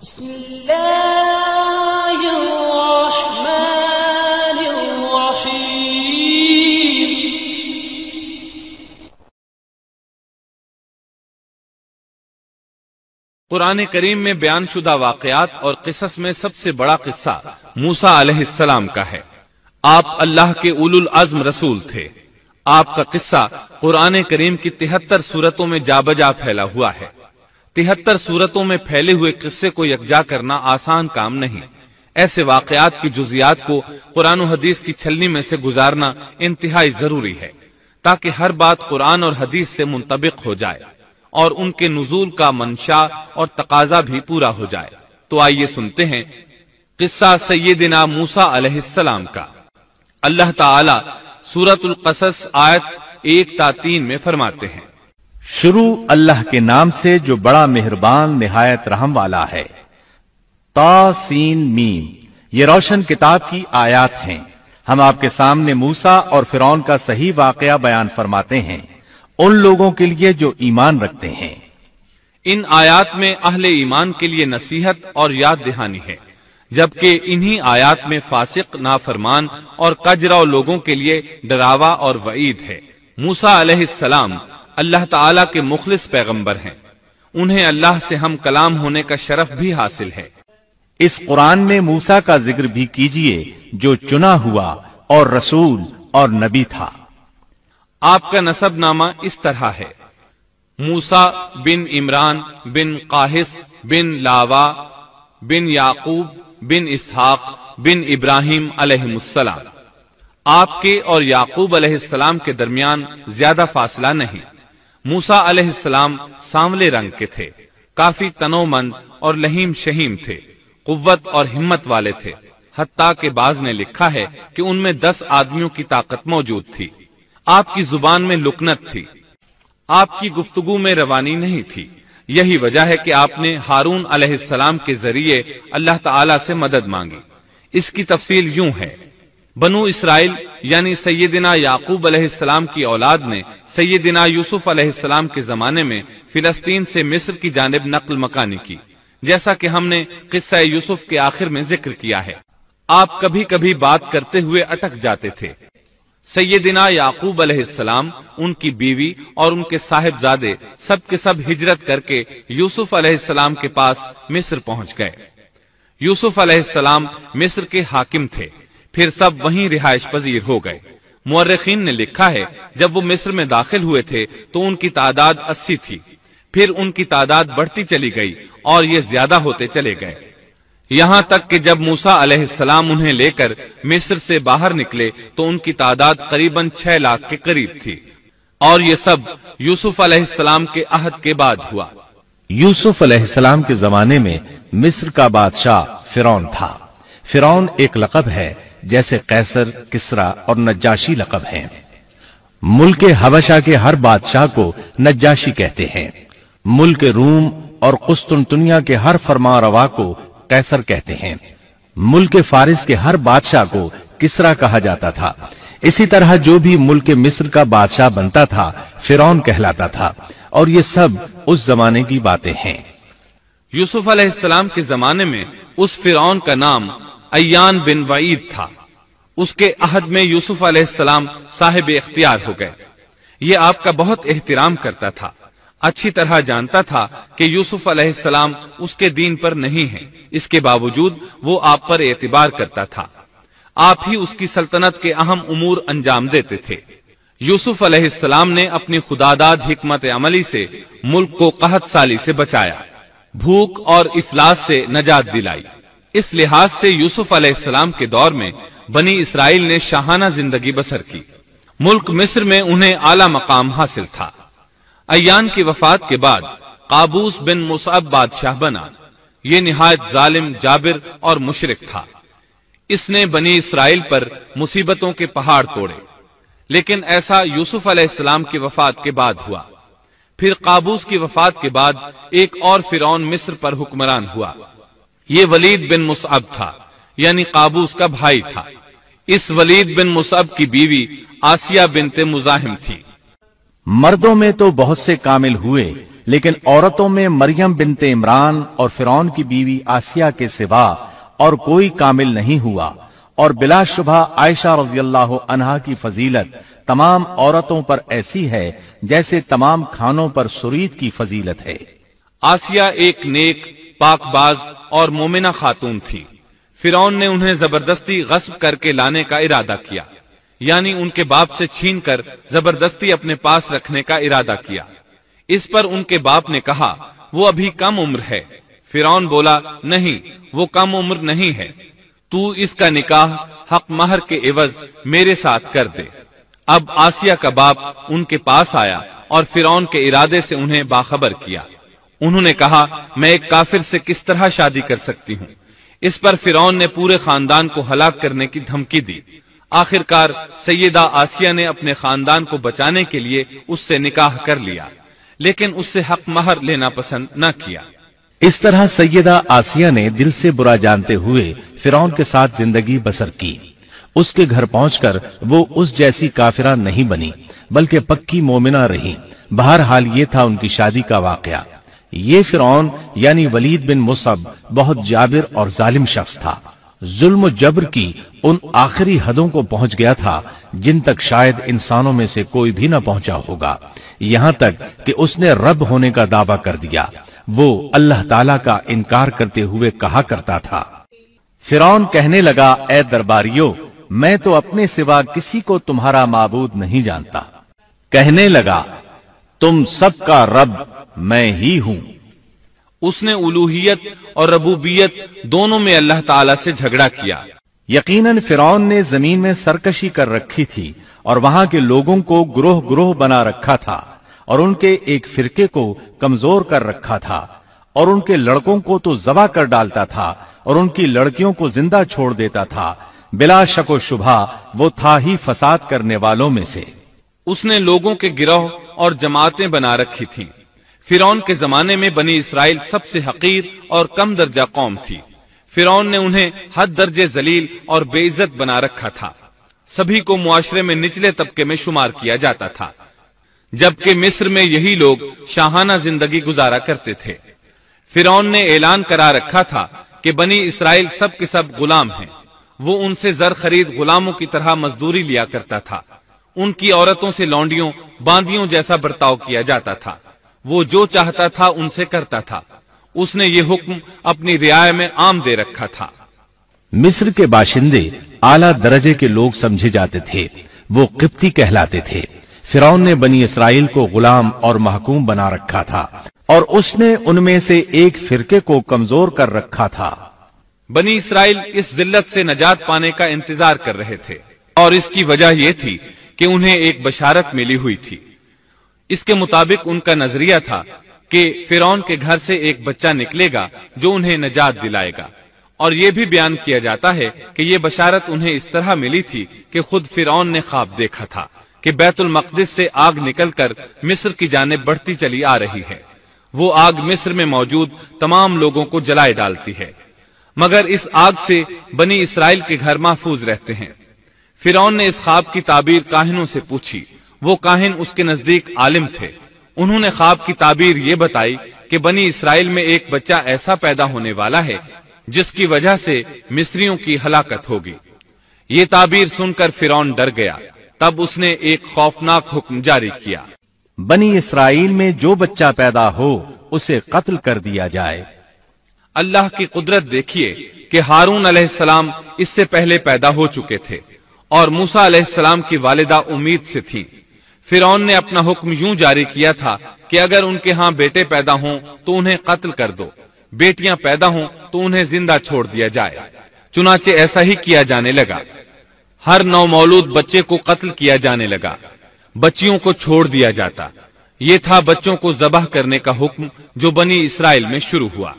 पुराने कुरान करीम में बयान शुदा वाकयात और किसस में सबसे बड़ा किस्सा मूसा अलैहिस्सलाम का है आप अल्लाह के उलुल अज्म रसूल थे आपका किस्सा कुरान करीम की तिहत्तर सूरतों में जाबजा फैला हुआ है तिहत्तर सूरतों में फैले हुए किस्से को यकजा करना आसान काम नहीं ऐसे वाकयात की जुजियात को कुरान हदीस की छलनी में से गुजारना इंतहाई जरूरी है ताकि हर बात कुरान और हदीस से मुंतबिक हो जाए और उनके नजूल का मंशा और तकाजा भी पूरा हो जाए तो आइए सुनते हैं किस्सा सैदिना मूसा अलैहिस्सलाम का अल्लाह ताला सूरतुल कसस आयत एक ता तीन में फरमाते हैं शुरू अल्लाह के नाम से जो बड़ा मेहरबान निहायत रहम वाला है तासीन मीम ये रोशन किताब की आयत हैं हम आपके सामने मूसा और फिरौन का सही वाकया बयान फरमाते हैं उन लोगों के लिए जो ईमान रखते हैं इन आयात में अहले ईमान के लिए नसीहत और याद दहानी है जबकि इन्हीं आयात में फासिक नाफरमान और कजरा लोगों के लिए डरावा और वईद है मूसा अलैहिस्सलाम अल्लाह ताला के मुखलिस पैगंबर हैं उन्हें अल्लाह से हम कलाम होने का शरफ भी हासिल है इस कुरान में मूसा का जिक्र भी कीजिए जो चुना हुआ और रसूल और नबी था आपका नसब नामा इस तरह है मूसा बिन इमरान बिन काहिस बिन लावा बिन याकूब बिन इसहाक बिन इब्राहिम अलहसलाम आपके और याकूब अलैहिस्सलाम के दरमियान ज्यादा फासला नहीं मूसा अलैहिस्सलाम सांवले रंग के थे काफी तनोमंद और लहीम शहीम थे कुत और हिम्मत वाले थे हत्ता के बाज ने लिखा है कि उनमें दस आदमियों की ताकत मौजूद थी आपकी जुबान में लुकनत थी आपकी गुफ्तगु में रवानी नहीं थी यही वजह है कि आपने हारून अलैहिस्सलाम के जरिए अल्लाह ताला से मदद मांगी इसकी तफसील यूं है बनु इसराइल यानी सैदिना याकूब अलैहिस्सलाम की औलाद ने सैदिना यूसुफ अलैहिस्सलाम के जमाने में फिलस्तीन से मिस्र की जानब नकल मकानी की जैसा कि हमने किस्सा यूसुफ के आखिर में जिक्र किया है आप कभी कभी बात करते हुए अटक जाते थे सैदिना याकूब अलैहिस्सलाम उनकी बीवी और उनके साहेबजादे सब के सब हिजरत करके यूसुफ अलैहिस्सलाम के पास मिस्र पहुंच गए यूसुफ अलैहिस्सलाम मिस्र के हाकिम थे फिर सब वही रिहायश पजीर हो गए मौरखीन ने लिखा है जब वो मिस्र में दाखिल हुए थे तो उनकी तादाद अस्सी थी फिर उनकी तादाद बढ़ती चली गई और ये ज्यादा होते चले गए यहाँ तक कि जब मूसा अलैहिस्सलाम उन्हें लेकर मिस्र से बाहर निकले तो उनकी तादाद करीबन छह लाख के करीब थी और ये सब यूसुफ अलैहिस्सलाम के अहद के बाद हुआ यूसुफ अलैहिस्सलाम के जमाने में मिस्र का बादशाह फिरौन था फिरौन एक लकब है जैसे कैसर किसरा और नज्जाशी लकब हैं मुल्क हबशा के हर बादशाह को नज्जाशी कहते हैं मुल्क रूम और कुस्तुनतुनिया के हर फरमा रवा को कैसर कहते हैं मुल्क फारिस के हर बादशाह को किसरा कहा जाता था इसी तरह जो भी मुल्क मिस्र का बादशाह बनता था फिरौन कहलाता था और ये सब उस जमाने की बातें हैं यूसुफ अलैहिस्सलाम के जमाने में उस फिरौन का नाम अयान बिन वईद था उसके अहद में यूसुफ अलैहिस्सलाम साहिब इख्तियार हो गए ये आपका बहुत एहतराम करता था अच्छी तरह जानता था कि यूसुफ अलैहिस्सलाम उसके दीन पर नहीं है इसके बावजूद वो आप पर एतबार करता था आप ही उसकी सल्तनत के अहम उमूर अंजाम देते थे यूसुफ अलैहिस्सलाम ने अपनी खुदादाद हिकमत अमली से मुल्क को कहत साली से बचाया भूख और इफलास से नजात दिलाई इस लिहाज से यूसुफ अलैहिस्सलाम के दौर में बनी इसराइल ने शाहाना जिंदगी बसर की मुल्क मिस्र में उन्हें आला मकाम हासिल था अयान की वफात के बाद काबूस बिन मुसअब बादशाह बना ये निहायत जालिम जाबिर और मुशरक था इसने बनी इसराइल पर मुसीबतों के पहाड़ तोड़े लेकिन ऐसा यूसुफ अलैहिस्सलाम की वफात के बाद हुआ फिर काबूस की वफात के बाद एक और फिरौन मिस्र पर हुक्मरान हुआ ये वलीद बिन मुसअब था यानी काबूस का भाई था इस वलीद बिन मुसअब की बीवी आसिया बिनते मुजाहिम थी मर्दों में तो बहुत से कामिल हुए लेकिन औरतों में मरियम बिनते इमरान और फिरौन की बीवी आसिया के सिवा और कोई कामिल नहीं हुआ और बिलाशुबा आयशा रजील्लाह अनहा की फजीलत तमाम औरतों पर ऐसी है जैसे तमाम खानों पर सुरीद की फजीलत है आसिया एक नेक पाकबाज और मोमिना खातून थी फिरौन ने उन्हें जबरदस्ती गस्ब करके लाने का इरादा किया यानी उनके बाप से छीन कर जबरदस्ती अपने पास रखने का इरादा किया इस पर उनके बाप ने कहा वो अभी कम उम्र है फिरौन बोला नहीं वो कम उम्र नहीं है तू इसका निकाह हक महर के एवज मेरे साथ कर दे अब आसिया का बाप उनके पास आया और फिरौन के इरादे से उन्हें बाखबर किया उन्होंने कहा मैं एक काफिर से किस तरह शादी कर सकती हूँ इस पर फिर ने पूरे खानदान को हलाक करने की धमकी दी आखिरकार सैयदा आसिया ने अपने खानदान को बचाने के लिए उससे निकाह कर लिया लेकिन उससे हक महर लेना पसंद न किया इस तरह सैयदा आसिया ने दिल से बुरा जानते हुए फिरौन के साथ जिंदगी बसर की उसके घर पहुंचकर वो उस जैसी काफिरा नहीं बनी बल्कि पक्की मोमिना रही बहरहाल ये था उनकी शादी का वाकया ये फिरौन यानी वलीद बिन मुसब बहुत जाबिर और जालिम शख्स था जुल्म जबर की उन आखिरी हदों को पहुंच गया था जिन तक शायद इंसानों में से कोई भी ना पहुंचा होगा यहां तक कि उसने रब होने का दावा कर दिया वो अल्लाह ताला का इनकार करते हुए कहा करता था फिरौन कहने लगा ए दरबारियों मैं तो अपने सिवा किसी को तुम्हारा माबूद नहीं जानता कहने लगा तुम सबका रब मैं ही हूं उसने उलूहियत और रबूबियत दोनों में अल्लाह ताला से झगड़ा किया यकीनन फिरौन ने जमीन में सरकशी कर रखी थी और वहां के लोगों को ग्रोह ग्रोह बना रखा था और उनके एक फिरके को कमजोर कर रखा था और उनके लड़कों को तो जबा कर डालता था और उनकी लड़कियों को जिंदा छोड़ देता था बिला शको शुभा वो था ही फसाद करने वालों में से उसने लोगों के गिरोह और जमातें बना रखी थीं। फिर के जमाने में बनी इसराइल सबसे हकीर और कम दर्जा कौम थी फिर ने उन्हें हद दर्जे जलील और बेइज्जत बना रखा था सभी को मुआरे में निचले तबके में शुमार किया जाता था जबकि मिस्र में यही लोग शाहाना जिंदगी गुजारा करते थे फिर ने ऐलान करा रखा था कि बनी इसराइल सब के सब गुलाम हैं। वो उनसे जर खरीद गुलामों की तरह मजदूरी लिया करता था उनकी औरतों से लौंडियों बांदियों जैसा बर्ताव किया जाता था वो जो चाहता था उनसे करता था उसने ये हुक्म अपनी रियाय में आम दे रखा था मिस्र के बाशिंदे आला दर्जे के लोग समझे जाते थे वो किप्ती कहलाते थे फिराउन ने बनी इसराइल को गुलाम और महकूम बना रखा था और उसने उनमें से एक फिरके को कमजोर कर रखा था बनी इसराइल इस जिल्लत से नजात पाने का इंतजार कर रहे थे और इसकी वजह यह थी कि उन्हें एक बशारत मिली हुई थी इसके मुताबिक उनका नजरिया था कि फिरौन के घर से एक बच्चा निकलेगा जो उन्हें नजात दिलाएगा और यह भी बयान किया जाता है कि यह बशारत उन्हें इस तरह मिली थी कि खुद फिरौन ने ख्वाब देखा था कि बैतुल मकदस से आग निकलकर मिस्र की जानब बढ़ती चली आ रही है वो आग मिस्र में मौजूद तमाम लोगों को जलाए डालती है मगर इस आग से बनी इसराइल के घर महफूज रहते हैं फिरौन ने इस ख्वाब की ताबीर काहिनों से पूछी वो काहिन उसके नजदीक आलिम थे उन्होंने ख्वाब की ताबीर ये बताई कि बनी इसराइल में एक बच्चा ऐसा पैदा होने वाला है जिसकी वजह से मिस्रियों की हलाकत होगी ये ताबीर सुनकर फिरौन डर गया तब उसने एक खौफनाक हुक्म जारी किया बनी इसराइल में जो बच्चा पैदा हो उसे कत्ल कर दिया जाए अल्लाह की कुदरत देखिए कि हारून अलैहिस्सलाम इससे पहले पैदा हो चुके थे और मूसा अलैहिस्सलाम की वालिदा उम्मीद से थी फिर ने अपना हुक्म यूं जारी किया था कि अगर उनके यहाँ बेटे पैदा हों तो उन्हें कत्ल कर दो बेटियां पैदा हों तो उन्हें जिंदा छोड़ दिया जाए चुनाचे ऐसा ही किया जाने लगा हर नौ मौलूद बच्चे को कत्ल किया जाने लगा बच्चियों को छोड़ दिया जाता ये था बच्चों को जबह करने का हुक्म जो बनी इसराइल में शुरू हुआ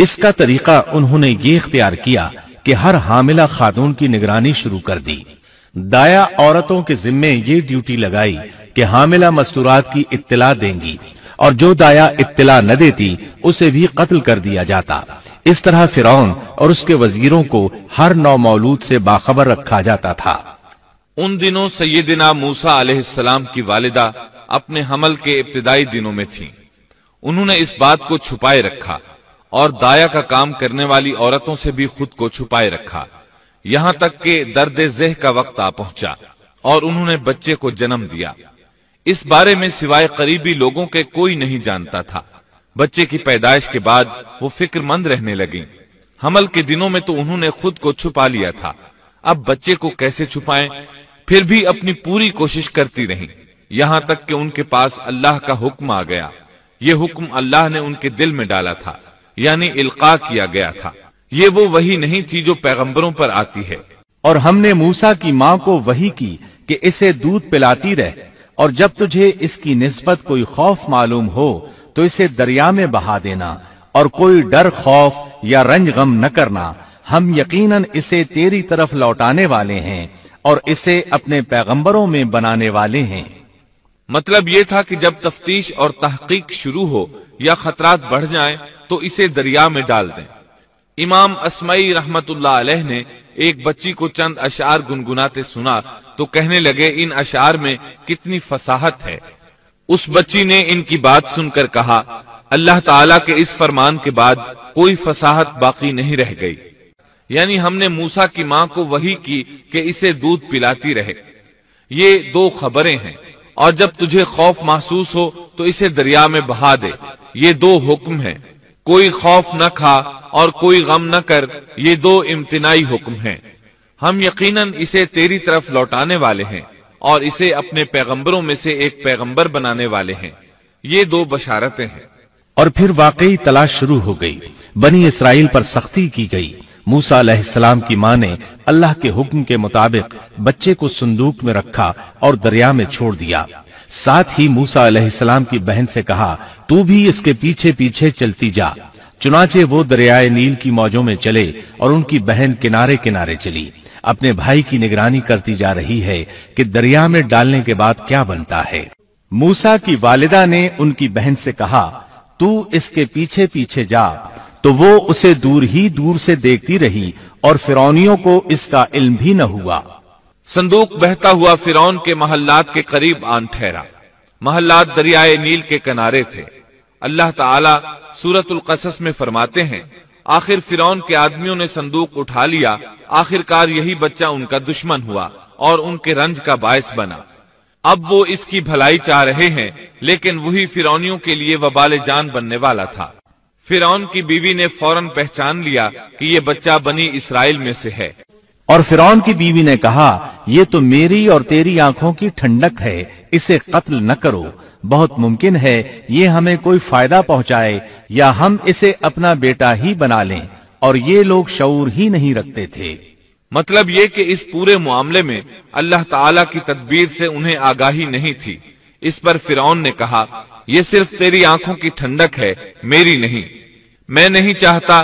इसका तरीका उन्होंने ये इख्तियार किया कि हर हामिला खातून की निगरानी शुरू कर दी दाया औरतों के जिम्मे ये ड्यूटी लगाई कि हामिला मस्तूरात की इत्तला देंगी और जो दाया इत्तला न देती उसे भी कत्ल कर दिया जाता इस तरह फिरौन और उसके वजीरों को हर नौ मौलूद से बाखबर रखा जाता था उन दिनों सैदिना मूसा अलैहिस्सलाम की वालिदा अपने हमल के इब्तदाई दिनों में थी उन्होंने इस बात को छुपाए रखा और दाया का काम करने वाली औरतों से भी खुद को छुपाए रखा यहाँ तक के दर्द जह का वक्त आ पहुंचा और उन्होंने बच्चे को जन्म दिया इस बारे में सिवाय करीबी लोगों के कोई नहीं जानता था बच्चे की पैदाइश के बाद वो फिक्रमंद रहने लगी हमल के दिनों में तो उन्होंने खुद को छुपा लिया था अब बच्चे को कैसे छुपाएं फिर भी अपनी पूरी कोशिश करती रही यहां तक कि उनके पास अल्लाह का हुक्म आ गया ये हुक्म अल्लाह ने उनके दिल में डाला था यानी इल्का किया गया था ये वो वही नहीं थी जो पैगंबरों पर आती है और हमने मूसा की माँ को वही की कि इसे दूध पिलाती रह और जब तुझे इसकी निस्बत कोई खौफ मालूम हो तो इसे दरिया में बहा देना और कोई डर खौफ या रंज गम न करना हम यकीनन इसे तेरी तरफ लौटाने वाले हैं और इसे अपने पैगंबरों में बनाने वाले हैं मतलब ये था कि जब तफ्तीश और तहकीक शुरू हो या खतरात बढ़ जाए तो इसे दरिया में डाल दें इमाम असमई रहमतुल्लाह ने एक बच्ची को चंद अशार गुनगुनाते सुना तो कहने लगे इन अशार में कितनी फसाहत है उस बच्ची ने इनकी बात सुनकर कहा अल्लाह ताला के इस फरमान के बाद कोई फसाहत बाकी नहीं रह गई यानी हमने मूसा की मां को वही की कि इसे दूध पिलाती रहे ये दो खबरें हैं और जब तुझे खौफ महसूस हो तो इसे दरिया में बहा दे ये दो हुक्म हैं कोई खौफ न खा और कोई गम न कर ये दो इम्तनाई हुक्म हैं हम यकीनन इसे तेरी तरफ लौटाने वाले हैं और इसे अपने पैगंबरों में से एक पैगंबर बनाने वाले हैं ये दो बशारतें हैं और फिर वाकई तलाश शुरू हो गई बनी इसराइल पर सख्ती की गई मूसा की मां ने अल्लाह के हुक्म के मुताबिक बच्चे को संदूक में रखा और दरिया में छोड़ दिया साथ ही मूसा अलैहिस्सलाम की बहन से कहा तू भी इसके पीछे पीछे चलती जा चुनाचे वो दरियाए नील की मौजों में चले और उनकी बहन किनारे किनारे चली अपने भाई की निगरानी करती जा रही है कि दरिया में डालने के बाद क्या बनता है मूसा की वालिदा ने उनकी बहन से कहा तू इसके पीछे पीछे जा तो वो उसे दूर ही दूर से देखती रही और फिरौनियों को इसका इल्म भी न हुआ संदूक बहता हुआ फिरौन के महल्लात के करीब आन ठहरा महल्लात दरियाए नील के किनारे थे अल्लाह ताला सूरतुल कसस में फरमाते हैं आखिर फिरौन के आदमियों ने संदूक उठा लिया आखिरकार यही बच्चा उनका दुश्मन हुआ और उनके रंज का बायस बना अब वो इसकी भलाई चाह रहे हैं लेकिन वही फिरौनियों के लिए वबाले जान बनने वाला था फिरौन की बीवी ने फौरन पहचान लिया कि ये बच्चा बनी इसराइल में से है और फिरौन की बीवी ने कहा यह तो मेरी और तेरी आंखों की ठंडक है इसे कत्ल न करो बहुत मुमकिन है ये हमें कोई फायदा पहुंचाए या हम इसे अपना बेटा ही बना लें और ये लोग शऊर ही नहीं रखते थे मतलब ये कि इस पूरे मामले में अल्लाह ताला की तदबीर से उन्हें आगाही नहीं थी इस पर फिरौन ने कहा यह सिर्फ तेरी आंखों की ठंडक है मेरी नहीं मैं नहीं चाहता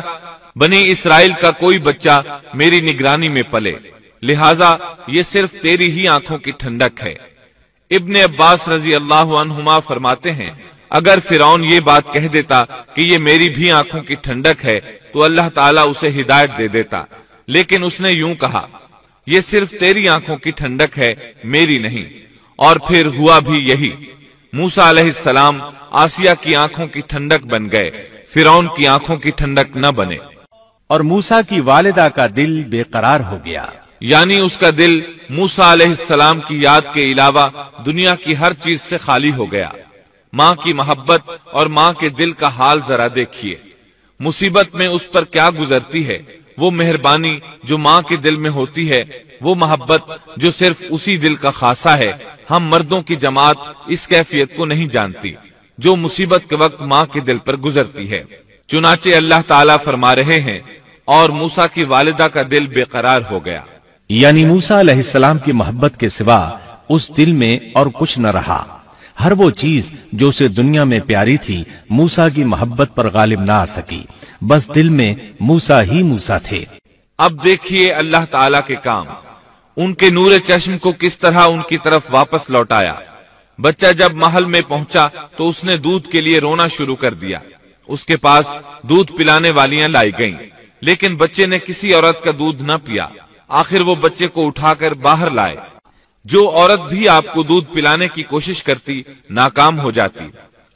बनी इसराइल का कोई बच्चा मेरी निगरानी में पले लिहाजा ये सिर्फ तेरी ही आंखों की ठंडक है इबन अब्बास रजी अल्लाह फरमाते हैं अगर फिरौन ये बात कह देता कि ये मेरी भी आंखों की ठंडक है तो अल्लाह ताला उसे हिदायत दे देता लेकिन उसने यूं कहा यह सिर्फ तेरी आंखों की ठंडक है मेरी नहीं और फिर हुआ भी यही मूसा सलाम आसिया की आंखों की ठंडक बन गए फिरौन की आंखों की ठंडक न बने और मूसा की वालिदा का दिल बेकरार हो गया यानी उसका दिल मूसा सलाम की याद के अलावा दुनिया की हर चीज से खाली हो गया माँ की मोहब्बत और माँ के दिल का हाल जरा देखिए मुसीबत में उस पर क्या गुजरती है वो मेहरबानी जो माँ के दिल में होती है वो मोहब्बत जो सिर्फ उसी दिल का खासा है हम मर्दों की जमात इस कैफियत को नहीं जानती जो मुसीबत के वक्त माँ के दिल पर गुजरती है चुनाचे अल्लाह ताला फरमा रहे हैं और मूसा की वालिदा का दिल बेकरार हो गया यानी मूसा अलैहिस्सलाम की मोहब्बत के सिवा उस दिल में और कुछ न रहा हर वो चीज जो उसे दुनिया में प्यारी थी मूसा की मोहब्बत पर गालिब ना आ सकी बस दिल में मूसा ही मूसा थे अब देखिए अल्लाह ताला के काम उनके नूरे चश्म को किस तरह उनकी तरफ वापस लौटाया बच्चा जब महल में पहुंचा तो उसने दूध के लिए रोना शुरू कर दिया उसके पास दूध पिलाने वालियां लाई गईं, लेकिन बच्चे ने किसी औरत का दूध न पिया आखिर वो बच्चे को उठाकर बाहर लाए जो औरत भी आपको दूध पिलाने की कोशिश करती नाकाम हो जाती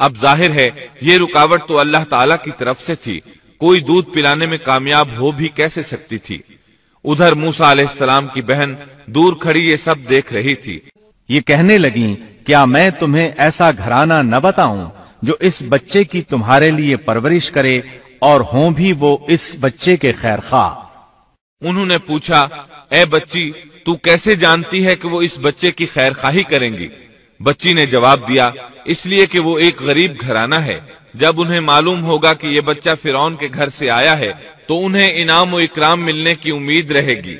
अब जाहिर है ये रुकावट तो अल्लाह ताला की तरफ से थी कोई दूध पिलाने में कामयाब हो भी कैसे सकती थी उधर मूसा अलैहिस्सलाम की बहन दूर खड़ी ये सब देख रही थी ये कहने लगी क्या मैं तुम्हें ऐसा घराना न बताऊं जो इस बच्चे की तुम्हारे लिए परवरिश करे और हों भी वो इस बच्चे के खैर खा उन्होंने पूछा ए बच्ची तू कैसे जानती है कि वो इस बच्चे की खैर खाही करेंगी बच्ची ने जवाब दिया इसलिए कि वो एक गरीब घराना है जब उन्हें मालूम होगा कि ये बच्चा फिरौन के घर से आया है तो उन्हें इनाम और इकराम मिलने की उम्मीद रहेगी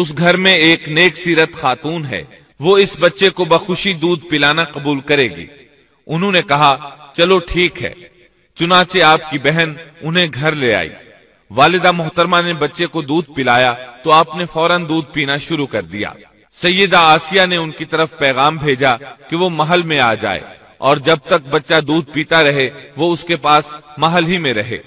उस घर में एक नेक सीरत खातून है वो इस बच्चे को बखुशी दूध पिलाना कबूल करेगी उन्होंने कहा चलो ठीक है चुनाचे आपकी बहन उन्हें घर ले आई वालिदा मोहतरमा ने बच्चे को दूध पिलाया तो आपने फौरन दूध पीना शुरू कर दिया सैयदा आसिया ने उनकी तरफ पैगाम भेजा कि वो महल में आ जाए और जब तक बच्चा दूध पीता रहे वो उसके पास महल ही में रहे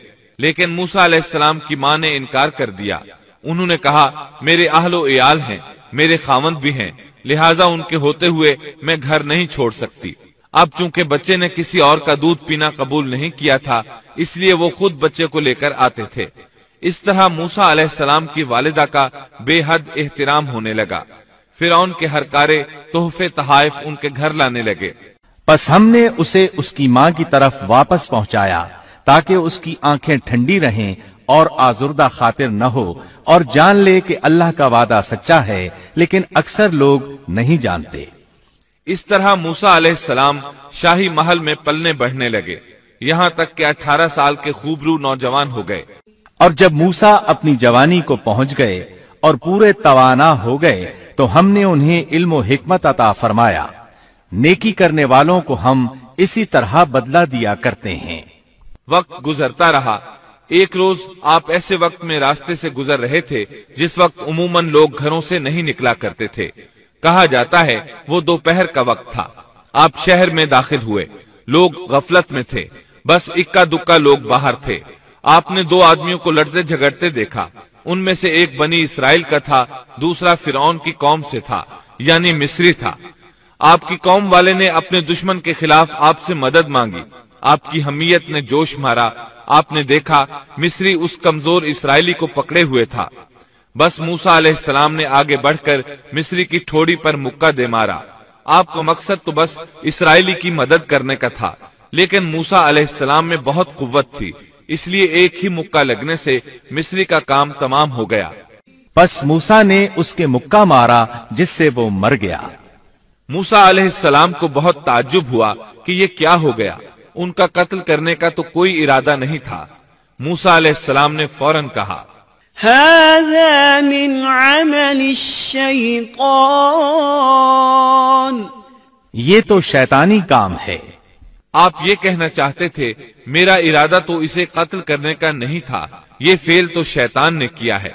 लेकिन मूसा अलैहिस्सलाम की माँ ने इनकार कर दिया उन्होंने कहा मेरे आहलो इयाल हैं मेरे खावंद भी हैं लिहाजा उनके होते हुए मैं घर नहीं छोड़ सकती अब चूंकि बच्चे ने किसी और का दूध पीना कबूल नहीं किया था इसलिए वो खुद बच्चे को लेकर आते थे इस तरह मूसा अलैहिस्सलाम की वालिदा का बेहद एहतराम होने लगा फिर के कारे तोहफे तहाइफ उनके घर लाने लगे बस हमने उसे उसकी माँ की तरफ वापस पहुँचाया ताकि उसकी आंखें ठंडी रहें और आजुर्दा खातिर न हो और जान ले कि अल्लाह का वादा सच्चा है लेकिन अक्सर लोग नहीं जानते इस तरह मूसा सलाम शाही महल में पलने बढ़ने लगे यहाँ तक के 18 साल के खूबरू नौजवान हो गए और जब मूसा अपनी जवानी को पहुंच गए और पूरे तवाना हो गए तो हमने उन्हें इल्म हिकमत अता फरमाया नेकी करने वालों को हम इसी तरह बदला दिया करते हैं वक्त गुजरता रहा एक रोज आप ऐसे वक्त में रास्ते से गुजर रहे थे जिस वक्त उमूमन लोग घरों से नहीं निकला करते थे कहा जाता है वो दोपहर का वक्त था आप शहर में दाखिल हुए लोग गफलत में थे बस इक्का दुक्का लोग बाहर थे आपने दो आदमियों को लड़ते झगड़ते देखा उनमें से एक बनी इसराइल का था दूसरा फिर की कौम से था यानी मिस्री था आपकी कौम वाले ने अपने दुश्मन के खिलाफ आपसे मदद मांगी आपकी हमीयत ने जोश मारा आपने देखा मिस्री उस कमजोर इसराइली को पकड़े हुए था बस मूसा सलाम ने आगे बढ़कर मिस्री की ठोड़ी पर मुक्का दे मारा आपको मकसद तो बस इसराइली की मदद करने का था लेकिन मूसा सलाम में बहुत कुत थी इसलिए एक ही मुक्का लगने से मिस्री का काम तमाम हो गया बस मूसा ने उसके मुक्का मारा जिससे वो मर गया मूसा सलाम को बहुत ताजुब हुआ कि ये क्या हो गया उनका कत्ल करने का तो कोई इरादा नहीं था मूसा सलाम ने फौरन कहा هذا من عمل الشيطان ये तो शैतानी काम है आप ये कहना चाहते थे मेरा इरादा तो इसे कत्ल करने का नहीं था ये फेल तो शैतान ने किया है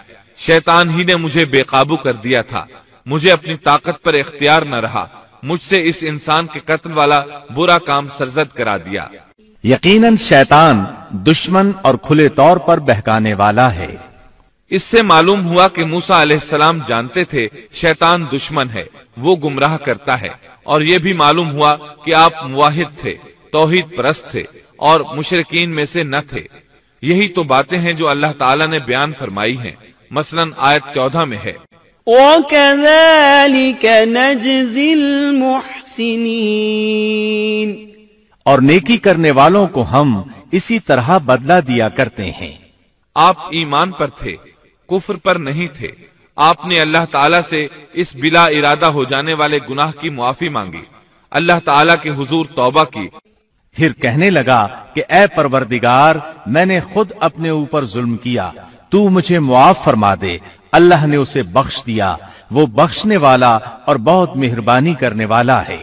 शैतान ही ने मुझे बेकाबू कर दिया था मुझे अपनी ताकत पर इख्तियार न रहा मुझसे इस इंसान के कत्ल वाला बुरा काम सरजद करा दिया यकीनन शैतान दुश्मन और खुले तौर पर बहकाने वाला है इससे मालूम हुआ कि मूसा अलैहिस्सलाम जानते थे शैतान दुश्मन है वो गुमराह करता है और ये भी मालूम हुआ कि आप मुआहिद थे तोहिद परस्त थे और मुशरकिन में से न थे यही तो बातें हैं जो अल्लाह ताला ने बयान फरमाई हैं मसलन आयत चौदह में है और नेकी करने वालों को हम इसी तरह बदला दिया करते हैं आप ईमान पर थे कुफर पर नहीं थे आपने अल्लाह ताला से इस बिला इरादा हो जाने वाले गुनाह की मुआफी मांगी अल्लाह ताला के हुजूर तौबा की फिर कहने लगा कि ए परवरदिगार मैंने खुद अपने ऊपर जुल्म किया तू मुझे मुआफ फरमा दे अल्लाह ने उसे बख्श दिया वो बख्शने वाला और बहुत मेहरबानी करने वाला है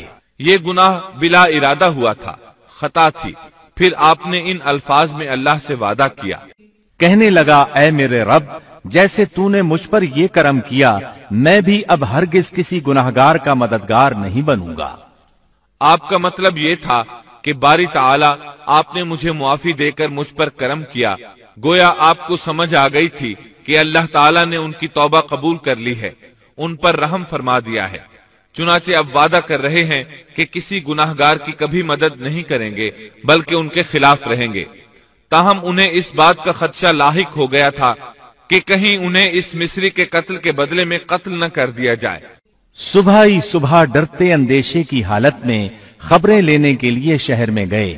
ये गुनाह बिला इरादा हुआ था खता थी फिर आपने इन अल्फाज में अल्लाह से वादा किया कहने लगा ए मेरे रब जैसे तूने मुझ पर यह कर्म किया मैं भी अब हरगिज किसी गुनाहगार का मददगार नहीं बनूंगा आपका मतलब ये था कि बारी ताला आपने मुझे मुआफी देकर मुझ पर कर्म किया गोया आपको समझ आ गई थी कि अल्लाह ताला ने उनकी तौबा कबूल कर ली है उन पर रहम फरमा दिया है चुनाचे अब वादा कर रहे हैं कि किसी गुनाहगार की कभी मदद नहीं करेंगे बल्कि उनके खिलाफ रहेंगे ताहम उन्हें इस बात का खदशा लाक हो गया था कि कहीं उन्हें इस मिस्री के कत्ल के बदले में कत्ल न कर दिया जाए सुबह ही सुबह डरते अंदेशे की हालत में खबरें लेने के लिए शहर में गए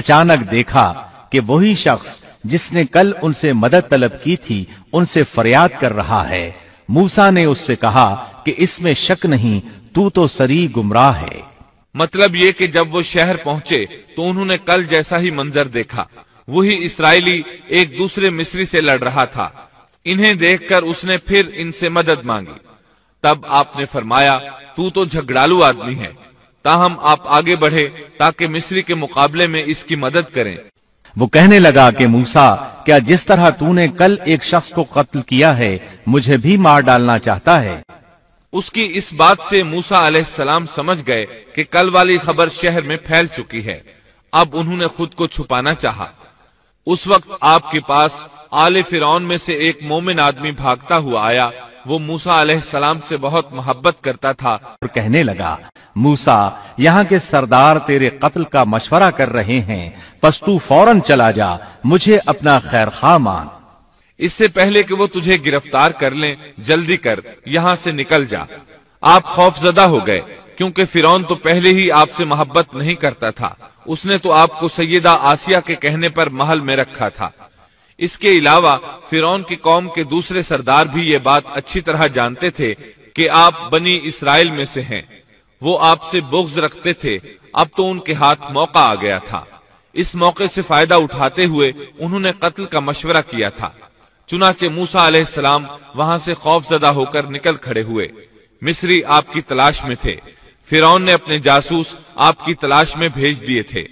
अचानक देखा कि वही शख्स जिसने कल उनसे मदद तलब की थी उनसे फरियाद कर रहा है मूसा ने उससे कहा कि इसमें शक नहीं तू तो सरी गुमराह है मतलब ये कि जब वो शहर पहुंचे तो उन्होंने कल जैसा ही मंजर देखा वही इसराइली एक दूसरे मिस्री से लड़ रहा था इन्हें देखकर उसने फिर इनसे मदद मांगी तब आपने फरमाया तू तो झगड़ालू आदमी है ताहम आप आगे बढ़े ताकि मिस्री के मुकाबले में इसकी मदद करें वो कहने लगा कि मूसा क्या जिस तरह तूने कल एक शख्स को कत्ल किया है मुझे भी मार डालना चाहता है उसकी इस बात से मूसा अलैहिस्सलाम समझ गए कि कल वाली खबर शहर में फैल चुकी है अब उन्होंने खुद को छुपाना चाहा उस वक्त आपके पास आले फिर में से एक मोमिन आदमी भागता हुआ आया वो मूसा सलाम से बहुत मोहब्बत करता था और कहने लगा मूसा यहाँ के सरदार तेरे कत्ल का मशवरा कर रहे हैं बस तू फौरन चला जा मुझे अपना खैर खा मान इससे पहले कि वो तुझे गिरफ्तार कर लें जल्दी कर यहाँ से निकल जा आप खौफजदा हो गए क्योंकि फिरौन तो पहले ही आपसे मोहब्बत नहीं करता था उसने तो आपको सैदा आसिया के कहने पर महल में रखा था इसके अलावा फिरौन की कौम के दूसरे सरदार भी ये बात अच्छी तरह जानते थे कि आप बनी इसराइल में से हैं वो आपसे बुग्ज रखते थे अब तो उनके हाथ मौका आ गया था इस मौके से फायदा उठाते हुए उन्होंने कत्ल का मशवरा किया था चुनाचे मूसा सलाम वहां से खौफजदा होकर निकल खड़े हुए मिस्री आपकी तलाश में थे फिरौन ने अपने जासूस आपकी तलाश में भेज दिए थे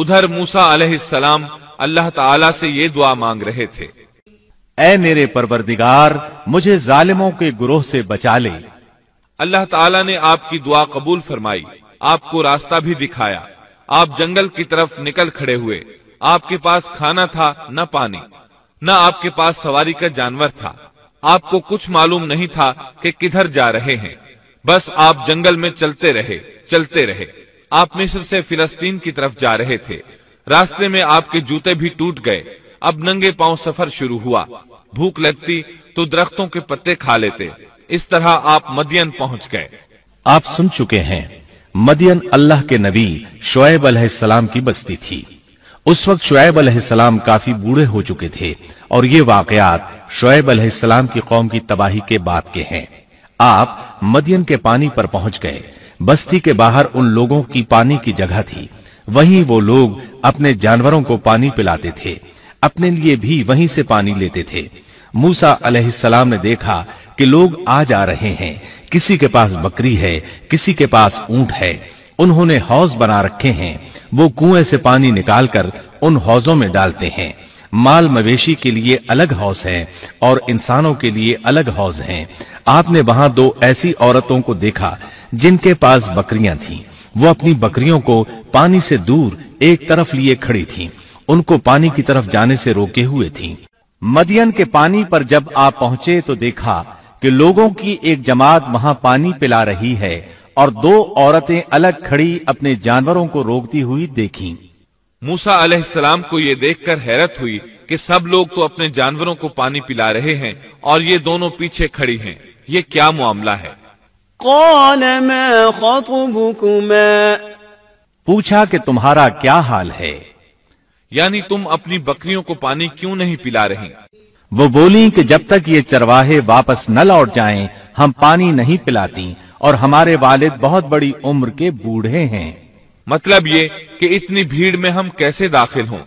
उधर मूसा अलैहिस्सलाम अल्लाह ताला से ये दुआ मांग रहे थे ऐ मेरे परवरदिगार मुझे जालिमों के ग्रोह से बचा ले अल्लाह ताला ने आपकी दुआ कबूल फरमाई आपको रास्ता भी दिखाया आप जंगल की तरफ निकल खड़े हुए आपके पास खाना था न पानी न आपके पास सवारी का जानवर था आपको कुछ मालूम नहीं था कि किधर जा रहे हैं बस आप जंगल में चलते रहे चलते रहे आप मिस्र से फिलस्तीन की तरफ जा रहे थे रास्ते में आपके जूते भी टूट गए अब नंगे पांव सफर शुरू हुआ भूख लगती तो दरख्तों के पत्ते खा लेते इस तरह आप मदियन पहुंच गए आप सुन चुके हैं मदियन अल्लाह के नबी शोएब अलैहिस्सलाम की बस्ती थी उस वक्त शुएब अलैहिस्सलाम काफी बूढ़े हो चुके थे और ये वाकयात शुएब अलैहिस्सलाम की कौम की तबाही के बाद के हैं आप मदियन के पानी पर पहुंच गए बस्ती के बाहर उन लोगों की पानी की जगह थी वहीं वो लोग अपने जानवरों को पानी पिलाते थे अपने लिए भी वहीं से पानी लेते थे मूसा अलैहिस्सलाम ने देखा कि लोग आ जा रहे हैं किसी के पास बकरी है किसी के पास ऊंट है उन्होंने हौज बना रखे हैं वो कुएं से पानी निकालकर उन हौजों में डालते हैं माल मवेशी के लिए अलग हौस है और इंसानों के लिए अलग हौज हैं आपने वहां दो ऐसी औरतों को देखा जिनके पास बकरियां थीं वो अपनी बकरियों को पानी से दूर एक तरफ लिए खड़ी थीं उनको पानी की तरफ जाने से रोके हुए थीं मदियन के पानी पर जब आप पहुंचे तो देखा कि लोगों की एक जमात वहां पानी पिला रही है और दो औरतें अलग खड़ी अपने जानवरों को रोकती हुई देखी मूसा अलैहिस्सलाम को ये देखकर हैरत हुई कि सब लोग तो अपने जानवरों को पानी पिला रहे हैं और ये दोनों पीछे खड़ी हैं ये क्या मामला है पूछा कि तुम्हारा क्या हाल है यानी तुम अपनी बकरियों को पानी क्यों नहीं पिला रही वो बोली कि जब तक ये चरवाहे वापस न लौट जाएं, हम पानी नहीं पिलाती और हमारे वालिद बहुत बड़ी उम्र के बूढ़े हैं मतलब ये कि इतनी भीड़ में हम कैसे दाखिल हों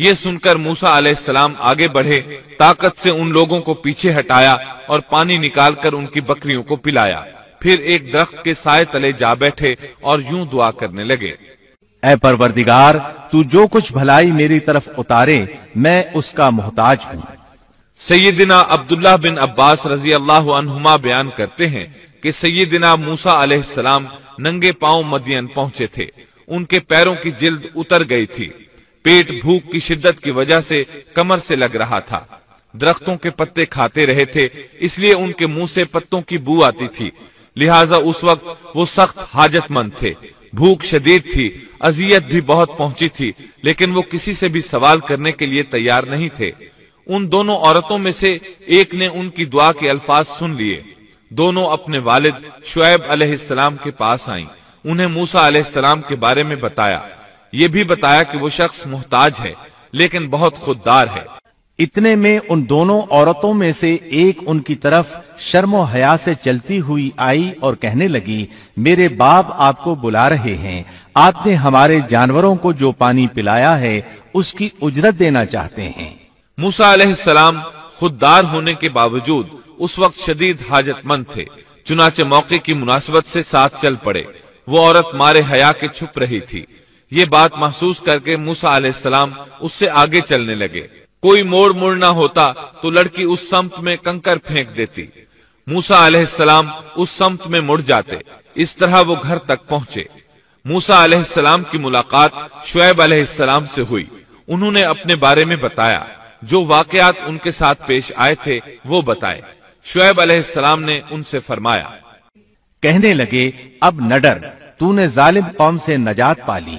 ये सुनकर मूसा अलैहिस्सलाम आगे बढ़े ताकत से उन लोगों को पीछे हटाया और पानी निकालकर उनकी बकरियों को पिलाया फिर एक दरख्त के साय तले जा बैठे और यूं दुआ करने लगे ऐ परवरदिगार तू जो कुछ भलाई मेरी तरफ उतारे मैं उसका मोहताज हूँ सैदिना अब्दुल्ला बिन अब्बास रजी अल्लाह बयान करते हैं कि सैदिना मूसा अलैहिस्सलाम नंगे पांव मदियन पहुंचे थे उनके पैरों की जिल्द उतर गई थी पेट भूख की शिद्दत की वजह से कमर से लग रहा था दरख्तों के पत्ते खाते रहे थे इसलिए उनके मुंह से पत्तों की बू आती थी लिहाजा उस वक्त वो सख्त हाजतमंद थे भूख शदीद थी अजियत भी बहुत पहुंची थी लेकिन वो किसी से भी सवाल करने के लिए तैयार नहीं थे उन दोनों औरतों में से एक ने उनकी दुआ के अल्फाज सुन लिए दोनों अपने वालिद शुएब अलैहिस्सलाम के पास आईं उन्हें मूसा अलैहिस्सलाम के बारे में बताया ये भी बताया कि वो शख्स मोहताज है लेकिन बहुत खुददार है इतने में उन दोनों औरतों में से एक उनकी तरफ शर्मो हया से चलती हुई आई और कहने लगी मेरे बाप आपको बुला रहे हैं आपने हमारे जानवरों को जो पानी पिलाया है उसकी उजरत देना चाहते हैं मूसा सलाम खुददार होने के बावजूद उस वक्त शदीद हाजतमंद थे चुनाचे मौके की मुनासिबत से साथ चल पड़े वो औरत मारे हया के छुप रही थी ये बात महसूस करके मूसा आलाम उससे आगे चलने लगे कोई मोड़ मुड़ना होता तो लड़की उस समत में कंकर फेंक देती मूसा आलाम उस समत में मुड़ जाते इस तरह वो घर तक पहुंचे मूसा आलाम की मुलाकात शुएब आलाम से हुई उन्होंने अपने बारे में बताया जो वाकयात उनके साथ पेश आए थे वो बताए शुएब आलाम ने उनसे फरमाया कहने लगे अब नडर तूने जालिम कौम से नजात पा ली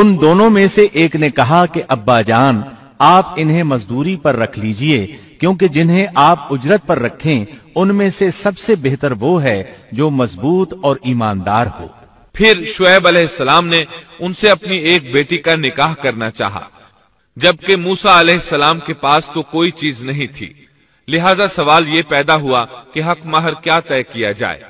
उन दोनों में से एक ने कहा कि अब्बा जान आप इन्हें मजदूरी पर रख लीजिए क्योंकि जिन्हें आप उजरत पर रखें उनमें से सबसे बेहतर वो है जो मजबूत और ईमानदार हो फिर शुएब अलैहिस्सलाम ने उनसे अपनी एक बेटी का निकाह करना चाहा जबकि मूसा अलैहिस्सलाम के पास तो कोई चीज नहीं थी लिहाजा सवाल ये पैदा हुआ कि हक महर क्या तय किया जाए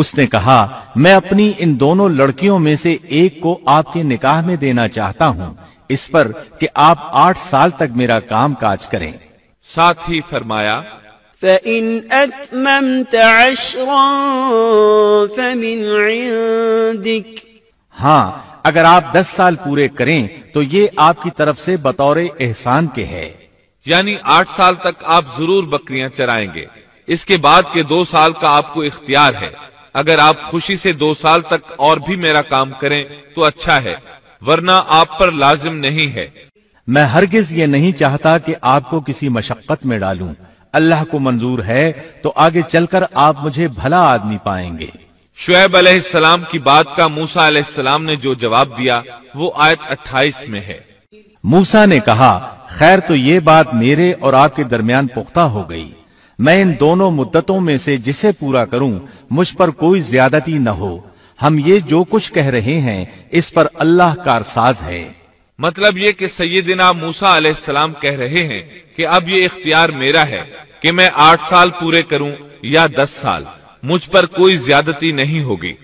उसने कहा मैं अपनी इन दोनों लड़कियों में से एक को आपके निकाह में देना चाहता हूँ इस पर कि आप आठ साल तक मेरा काम काज करें साथ ही फरमाया فَإِنْ أَتْمَمْتَ عشرا فمن हाँ अगर आप दस साल पूरे करें तो ये आपकी तरफ से बतौर एहसान के है यानी आठ साल तक आप जरूर बकरियां चराएंगे इसके बाद के दो साल का आपको इख्तियार है अगर आप खुशी से दो साल तक और भी मेरा काम करें तो अच्छा है वरना आप पर लाजिम नहीं है मैं हरगिज ये नहीं चाहता कि आपको किसी मशक्कत में डालूं। अल्लाह को मंजूर है तो आगे चलकर आप मुझे भला आदमी पाएंगे शुएब अलैहिस्सलाम की बात का मूसा अलैहिस्सलाम ने जो जवाब दिया वो आयत 28 में है मूसा ने कहा खैर तो ये बात मेरे और आपके दरमियान पुख्ता हो गई मैं इन दोनों मुद्दतों में से जिसे पूरा करूं मुझ पर कोई ज्यादती न हो हम ये जो कुछ कह रहे हैं इस पर अल्लाह कारसाज है मतलब ये कि सैदिना मूसा सलाम कह रहे हैं कि अब ये इख्तियार मेरा है कि मैं आठ साल पूरे करूं या दस साल मुझ पर कोई ज्यादती नहीं होगी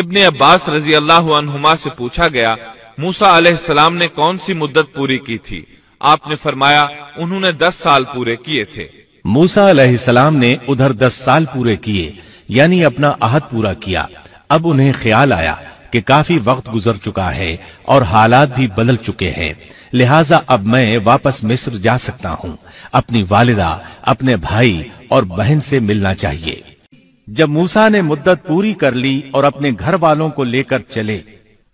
इबन अब्बास रजी अल्लाह से पूछा गया मूसा सलाम ने कौन सी मुद्दत पूरी की थी आपने फरमाया उन्होंने दस साल पूरे किए थे मूसा अलैहिस्सलाम ने उधर दस साल पूरे किए यानी अपना अहद पूरा किया अब उन्हें ख्याल आया कि काफी वक्त गुजर चुका है और हालात भी बदल चुके हैं लिहाजा अब मैं वापस मिस्र जा सकता हूँ अपनी वालिदा अपने भाई और बहन से मिलना चाहिए जब मूसा ने मुद्दत पूरी कर ली और अपने घर वालों को लेकर चले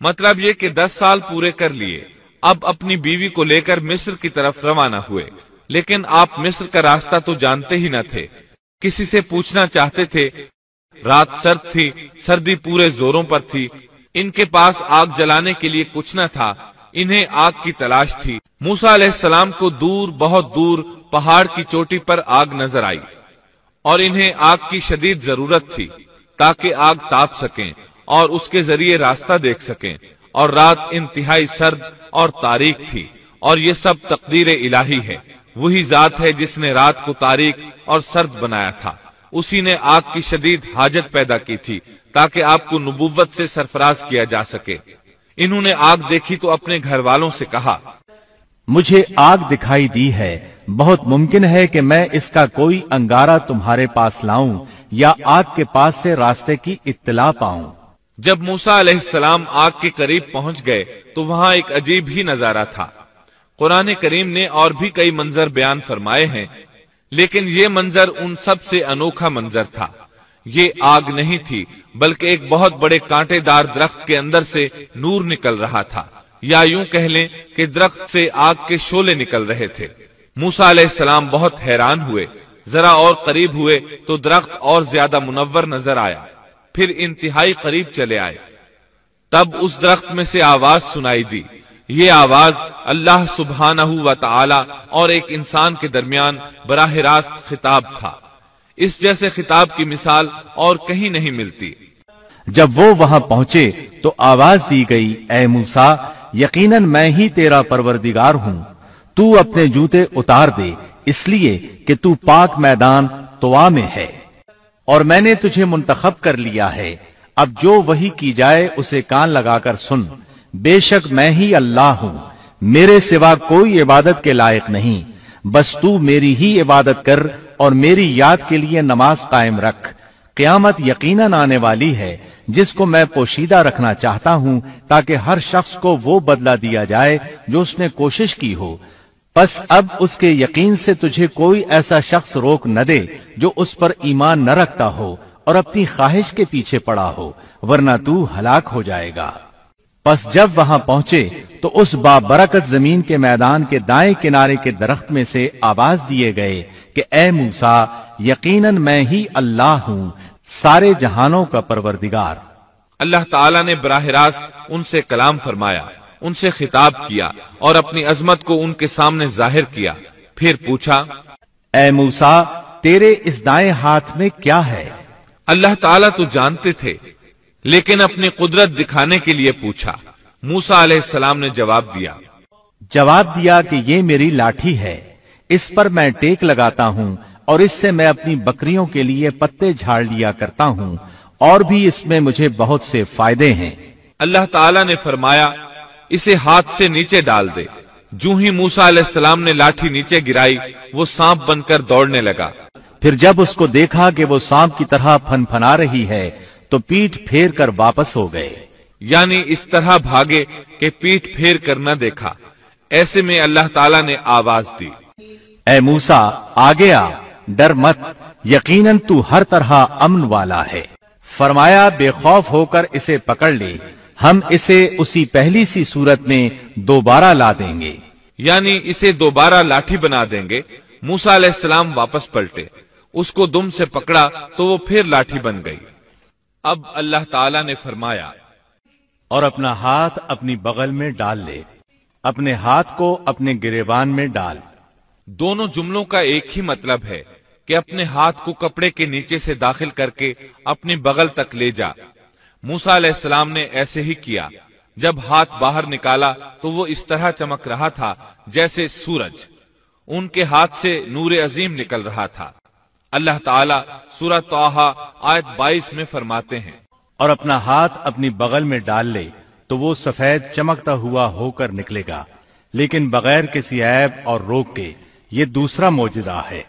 मतलब ये कि दस साल पूरे कर लिए अब अपनी बीवी को लेकर मिस्र की तरफ रवाना हुए लेकिन आप मिस्र का रास्ता तो जानते ही न थे किसी से पूछना चाहते थे रात सर्द थी सर्दी पूरे जोरों पर थी इनके पास आग जलाने के लिए कुछ न था इन्हें आग की तलाश थी मूसा सलाम को दूर बहुत दूर पहाड़ की चोटी पर आग नजर आई और इन्हें आग की शदीद जरूरत थी ताकि आग ताप सकें और उसके जरिए रास्ता देख सकें और रात इंतहाई सर्द और तारीख थी और ये सब तकदीर इलाही है वही जात है जिसने रात को तारीख और सर्द बनाया था उसी ने आग की शदीद हाजत पैदा की थी ताकि आपको नबुवत से सरफराज किया जा सके इन्होंने आग देखी तो अपने घर वालों से कहा मुझे आग दिखाई दी है बहुत मुमकिन है कि मैं इसका कोई अंगारा तुम्हारे पास लाऊं या आग के पास से रास्ते की इत्तला पाऊं जब मूसा आग के करीब पहुंच गए तो वहां एक अजीब ही नजारा था कुरान करीम ने और भी कई मंजर बयान फरमाए हैं लेकिन ये मंजर उन सब से अनोखा मंजर था ये आग नहीं थी बल्कि एक बहुत बड़े कांटेदार दरख्त के अंदर से नूर निकल रहा था या यूं कह लें कि दरख्त से आग के शोले निकल रहे थे मूसा सलाम बहुत हैरान हुए जरा और करीब हुए तो दरख्त और ज्यादा मुनवर नजर आया फिर इंतहाई करीब चले आए तब उस दरख्त में से आवाज सुनाई दी ये आवाज अल्लाह सुबहाना व तला और एक इंसान के दरमियान बराह रास्त खिताब था इस जैसे खिताब की मिसाल और कहीं नहीं मिलती जब वो वहां पहुंचे तो आवाज दी गई ए मूसा यकीनन मैं ही तेरा परवरदिगार हूँ तू अपने जूते उतार दे इसलिए कि तू पाक मैदान तोआ में है और मैंने तुझे मुंतखब कर लिया है अब जो वही की जाए उसे कान लगाकर सुन बेशक मैं ही अल्लाह हूं मेरे सिवा कोई इबादत के लायक नहीं बस तू मेरी ही इबादत कर और मेरी याद के लिए नमाज कायम रख क्यामत यकीनन आने वाली है जिसको मैं पोशीदा रखना चाहता हूं ताकि हर शख्स को वो बदला दिया जाए जो उसने कोशिश की हो बस अब उसके यकीन से तुझे कोई ऐसा शख्स रोक न दे जो उस पर ईमान न रखता हो और अपनी ख्वाहिश के पीछे पड़ा हो वरना तू हलाक हो जाएगा बस जब वहां पहुंचे तो उस बाबरकत जमीन के मैदान के दाएं किनारे के दरख्त में से आवाज दिए गए कि ए मूसा यकीनन मैं ही अल्लाह हूं सारे जहानों का परवरदिगार अल्लाह ताला ने बराह रास्त उनसे कलाम फरमाया उनसे खिताब किया और अपनी अजमत को उनके सामने जाहिर किया फिर पूछा ए मूसा तेरे इस दाएं हाथ में क्या है अल्लाह ताला तो जानते थे लेकिन अपनी कुदरत दिखाने के लिए पूछा मूसा सलाम ने जवाब दिया जवाब दिया कि ये मेरी लाठी है इस पर मैं टेक लगाता हूँ और इससे मैं अपनी बकरियों के लिए पत्ते झाड़ लिया करता हूँ और भी इसमें मुझे बहुत से फायदे हैं अल्लाह ताला ने फरमाया इसे हाथ से नीचे डाल दे जू ही मूसा सलाम ने लाठी नीचे गिराई वो सांप बनकर दौड़ने लगा फिर जब उसको देखा कि वो सांप की तरह फनफना रही है तो पीठ फेर कर वापस हो गए यानी इस तरह भागे कि पीठ फेर कर न देखा ऐसे में अल्लाह ताला ने आवाज दी ए मूसा आ गया डर मत यकीनन तू हर तरह अमन वाला है फरमाया बेखौफ होकर इसे पकड़ ले हम इसे उसी पहली सी सूरत में दोबारा ला देंगे यानी इसे दोबारा लाठी बना देंगे मूसा सलाम वापस पलटे उसको दुम से पकड़ा तो वो फिर लाठी बन गई अब अल्लाह ताला ने फरमाया और अपना हाथ अपनी बगल में डाल ले अपने हाथ को अपने गिरेबान में डाल दोनों जुमलों का एक ही मतलब है कि अपने हाथ को कपड़े के नीचे से दाखिल करके अपने बगल तक ले जा मूसा सलाम ने ऐसे ही किया जब हाथ बाहर निकाला तो वो इस तरह चमक रहा था जैसे सूरज उनके हाथ से नूर अजीम निकल रहा था अल्लाह ताला सूरह तोहा आयत 22 में फरमाते हैं और अपना हाथ अपनी बगल में डाल ले तो वो सफेद चमकता हुआ होकर निकलेगा लेकिन बगैर किसी ऐब और रोग के ये दूसरा मोजरा है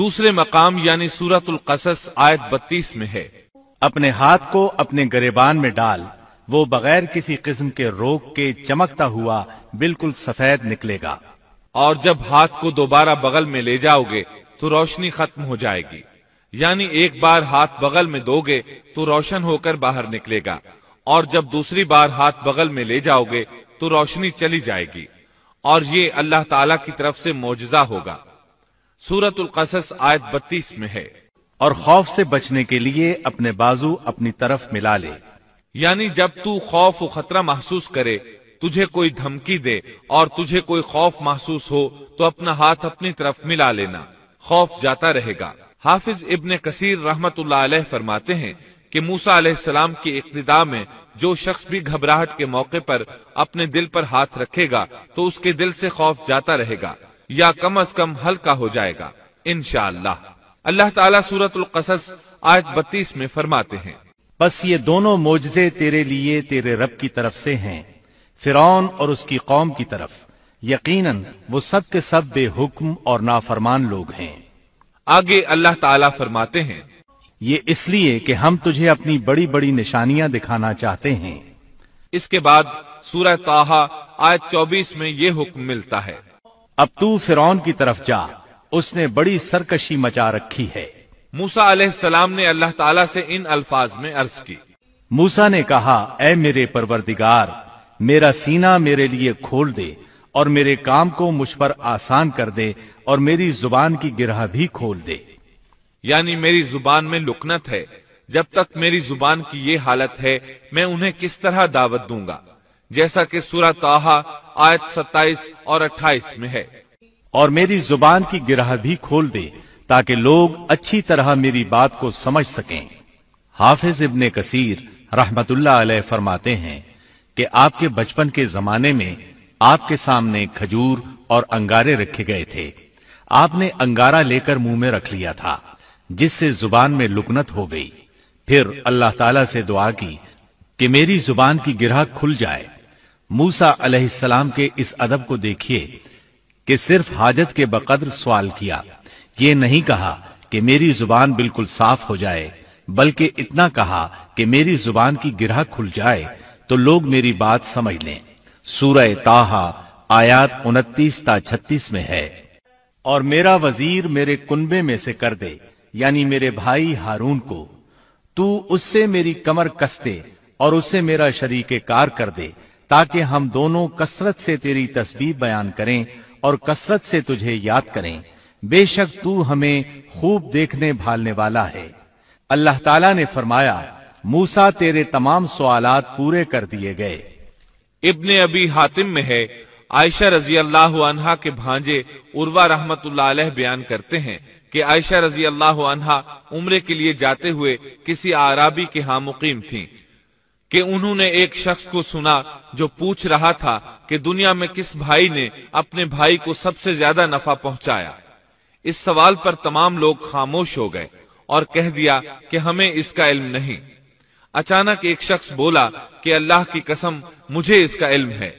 दूसरे मकाम यानी सूरतुल कसस आयत 32 में है अपने हाथ को अपने गरेबान में डाल वो बगैर किसी किस्म के रोग के चमकता हुआ बिल्कुल सफेद निकलेगा और जब हाथ को दोबारा बगल में ले जाओगे तो रोशनी खत्म हो जाएगी यानी एक बार हाथ बगल में दोगे तो रोशन होकर बाहर निकलेगा और जब दूसरी बार हाथ बगल में ले जाओगे तो रोशनी चली जाएगी और ये अल्लाह ताला की तरफ से मोजा होगा सूरत आयत बत्तीस में है और खौफ से बचने के लिए अपने बाजू अपनी तरफ मिला ले यानी जब तू खौफ खतरा महसूस करे तुझे कोई धमकी दे और तुझे कोई खौफ महसूस हो तो अपना हाथ अपनी तरफ मिला लेना खौफ जाता रहेगा हाफिज इबन कसीर रहमत फरमाते हैं कि मूसा सलाम की इक्तदा में जो शख्स भी घबराहट के मौके पर अपने दिल पर हाथ रखेगा तो उसके दिल से खौफ जाता रहेगा या कम अज कम हल्का हो जाएगा इन अल्लाह ताला सूरतुल कसस आयत बत्तीस में फरमाते हैं बस ये दोनों मोजे तेरे लिए तेरे रब की तरफ से हैं फिर और उसकी कौम की तरफ यकीनन वो सब के सब बेहुक्म और नाफरमान लोग हैं आगे अल्लाह ताला फरमाते हैं ये इसलिए कि हम तुझे अपनी बड़ी बड़ी निशानियां दिखाना चाहते हैं इसके बाद सूरह ताहा आयत 24 में ये हुक्म मिलता है अब तू फिरौन की तरफ जा उसने बड़ी सरकशी मचा रखी है मूसा सलाम ने अल्लाह ताला से इन अल्फाज में अर्ज की मूसा ने कहा ए मेरे परवरदिगार मेरा सीना मेरे लिए खोल दे और मेरे काम को मुझ पर आसान कर दे और मेरी जुबान की गिरह भी खोल दे यानी मेरी जुबान में लुकनत है जब तक मेरी जुबान की ये हालत है मैं उन्हें किस तरह दावत दूंगा जैसा कि सूरह ताहा आयत 27 और 28 में है और मेरी जुबान की गिरह भी खोल दे ताकि लोग अच्छी तरह मेरी बात को समझ सकें हाफिज इब्ने कसीर रहमतुल्लाह अलैह फरमाते हैं कि आपके बचपन के जमाने में आपके सामने खजूर और अंगारे रखे गए थे आपने अंगारा लेकर मुंह में रख लिया था जिससे जुबान में लुकनत हो गई फिर अल्लाह ताला से दुआ की कि मेरी जुबान की गिरह खुल जाए मूसा अलैहिस्सलाम के इस अदब को देखिए कि सिर्फ हाजत के बकद्र सवाल किया ये नहीं कहा कि मेरी जुबान बिल्कुल साफ हो जाए बल्कि इतना कहा कि मेरी जुबान की गिरह खुल जाए तो लोग मेरी बात समझ लें सूरह ताहा आयात उनतीस ता छत्तीस में है और मेरा वजीर मेरे कुनबे में से कर दे यानी मेरे भाई हारून को तू उससे मेरी कमर कस दे और उसे मेरा शरीक कार कर दे ताकि हम दोनों कसरत से तेरी तस्वीर बयान करें और कसरत से तुझे याद करें बेशक तू हमें खूब देखने भालने वाला है अल्लाह ताला ने फरमाया मूसा तेरे तमाम सवालात पूरे कर दिए गए इब्ने अभी हातिम में है आयशा रजी अल्लाह के भांजे उर्वा रहमत बयान करते हैं कि आयशा रजी अल्लाह उम्र के लिए जाते हुए किसी आराबी के हाँ मुकीम थी कि उन्होंने एक शख्स को सुना जो पूछ रहा था कि दुनिया में किस भाई ने अपने भाई को सबसे ज्यादा नफा पहुंचाया इस सवाल पर तमाम लोग खामोश हो गए और कह दिया कि हमें इसका इल्म नहीं अचानक एक शख्स बोला कि अल्लाह की कसम मुझे इसका इल्म है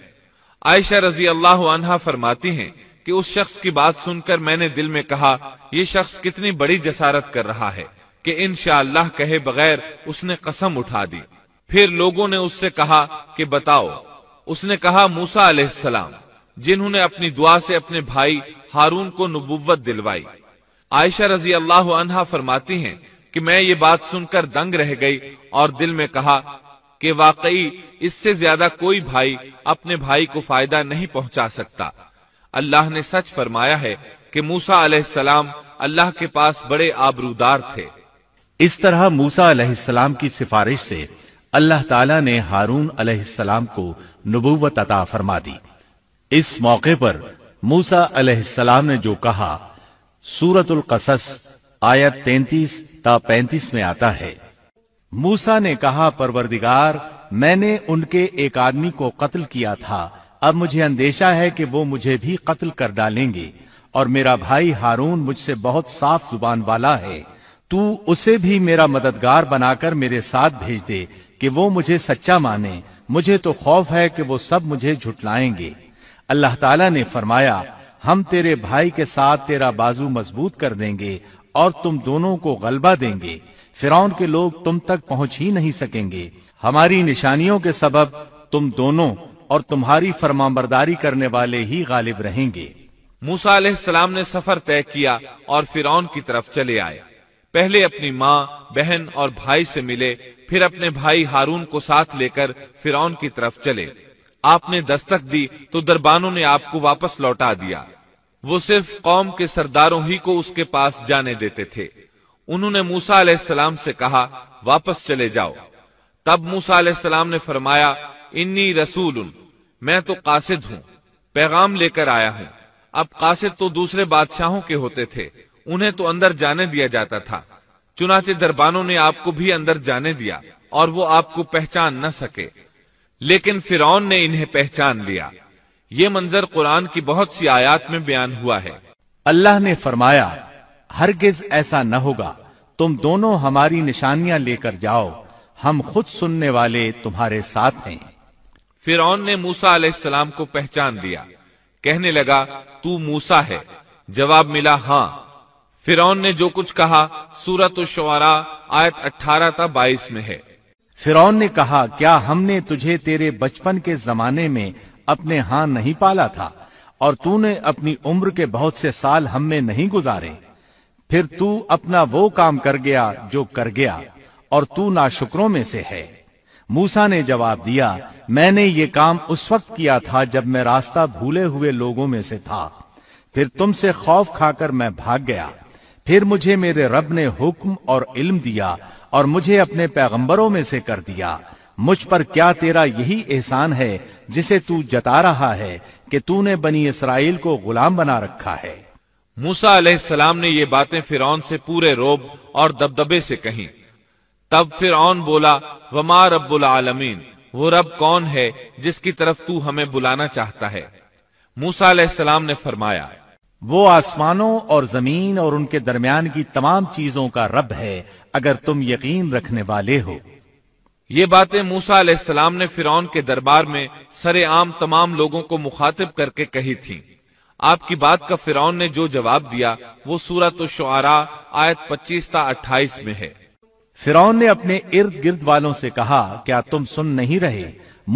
आयशा रजी अल्लाह अनहा फरमाती हैं कि उस शख्स की बात सुनकर मैंने दिल में कहा यह शख्स कितनी बड़ी जसारत कर रहा है कि इन कहे बगैर उसने कसम उठा दी फिर लोगों ने उससे कहा कि बताओ उसने कहा मूसा अलैहिस्सलाम जिन्होंने अपनी दुआ से अपने भाई हारून को नबुवत दिलवाई आयशा रजी अल्लाह अनहा फरमाती हैं कि मैं ये बात सुनकर दंग रह गई और दिल में कहा कि वाकई इससे ज्यादा कोई भाई अपने भाई को फायदा नहीं पहुंचा सकता अल्लाह ने सच फरमाया है कि मूसा अलैहिस्सलाम अल्लाह के पास बड़े आबरूदार थे इस तरह मूसा अलैहिस्सलाम की सिफारिश से अल्लाह ताला ने हारून अलैहिस्सलाम को नबूवत अता फरमा दी इस मौके पर मूसा अलैहिस्सलाम ने जो कहा सूरतुल कसस आयत 33 ता 35 में आता है मूसा ने कहा परवरदिगार मैंने उनके एक आदमी को कत्ल किया था अब मुझे अंदेशा है कि वो मुझे भी कत्ल कर डालेंगे और मेरा भाई हारून मुझसे बहुत साफ जुबान वाला है तू उसे भी मेरा मददगार बनाकर मेरे साथ भेज दे कि वो मुझे सच्चा माने मुझे तो खौफ है कि वो सब मुझे झुटलाएंगे अल्लाह ताला ने फरमाया हम तेरे भाई के साथ तेरा बाजू मजबूत कर देंगे और तुम दोनों को गलबा देंगे फिरौन के लोग तुम तक पहुंच ही नहीं सकेंगे हमारी निशानियों के सबब तुम दोनों और तुम्हारी फरमाबरदारी करने वाले ही गालिब रहेंगे मूसा सलाम ने सफर तय किया और फिरौन की तरफ चले आए पहले अपनी माँ बहन और भाई से मिले फिर अपने भाई हारून को साथ लेकर फिरौन की तरफ चले आपने दस्तक दी तो दरबानों ने आपको वापस लौटा दिया वो सिर्फ कौम के सरदारों ही को उसके पास जाने देते थे उन्होंने मूसा सलाम से कहा वापस चले जाओ तब मूसा सलाम ने फरमाया इन्नी रसूल मैं तो कासिद हूँ पैगाम लेकर आया हूँ अब कासिद तो दूसरे बादशाहों के होते थे उन्हें तो अंदर जाने दिया जाता था चुनाचे दरबानों ने आपको भी अंदर जाने दिया और वो आपको पहचान न सके लेकिन फिर ने इन्हें पहचान लिया ये मंजर कुरान की बहुत सी आयात में बयान हुआ है अल्लाह ने फरमाया हरगिज ऐसा न होगा तुम दोनों हमारी निशानियां लेकर जाओ हम खुद सुनने वाले तुम्हारे साथ हैं फिर ने मूसा अलैहिस्सलाम को पहचान दिया कहने लगा तू मूसा है जवाब मिला हाँ फिर ने जो कुछ कहा सूरत शुरा आयत 18 था 22 में है फिर ने कहा क्या हमने तुझे तेरे बचपन के जमाने में अपने हाँ नहीं पाला था और तूने अपनी उम्र के बहुत से साल हमें नहीं गुजारे फिर तू अपना वो काम कर गया जो कर गया और तू ना शुक्रों में से है मूसा ने जवाब दिया मैंने ये काम उस वक्त किया था जब मैं रास्ता भूले हुए लोगों में से था फिर तुमसे खौफ खाकर मैं भाग गया फिर मुझे मेरे रब ने हुक्म और इल्म दिया और मुझे अपने पैगंबरों में से कर दिया मुझ पर क्या तेरा यही एहसान है जिसे तू जता रहा है कि तूने बनी इसराइल को गुलाम बना रखा है मूसा अलैहिस्सलाम ने ये बातें फिरौन से पूरे रोब और दबदबे से कही तब फिर बोला वमा रब्बुल आलमीन वो रब कौन है जिसकी तरफ तू हमें बुलाना चाहता है मूसा अलैहिस्सलाम ने फरमाया वो आसमानों और जमीन और उनके दरमियान की तमाम चीजों का रब है अगर तुम यकीन रखने वाले हो ये बातें मूसा अलैहिस्सलाम ने फिरौन के दरबार में सरेआम तमाम लोगों को मुखातिब करके कही थीं। आपकी बात का फिर ने जो जवाब दिया वो सूरत शुआरा आयत पच्चीस अट्ठाईस में है फिरौन ने अपने इर्द गिर्द वालों से कहा क्या तुम सुन नहीं रहे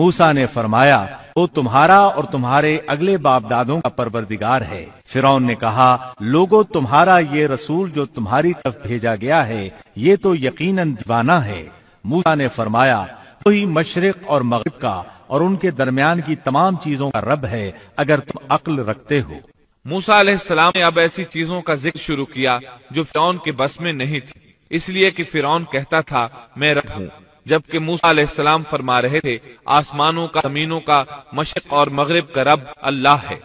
मूसा ने फरमाया वो तो तुम्हारा और तुम्हारे अगले बाप दादों का परवरदिगार है फिरौन ने कहा लोगो तुम्हारा ये रसूल जो तुम्हारी तरफ भेजा गया है ये तो यकीनन दीवाना है मूसा ने फरमाया तो मशरक और मगरब का और उनके दरमियान की तमाम चीजों का रब है अगर तुम अक्ल रखते हो मूसा सलाम ने अब ऐसी चीजों का जिक्र शुरू किया जो फिरौन के बस में नहीं थी इसलिए कि फिरौन कहता था मैं रब हूँ जबकि मूसा फरमा रहे थे आसमानों का जमीनों का मशक और मगरब का रब अल्लाह है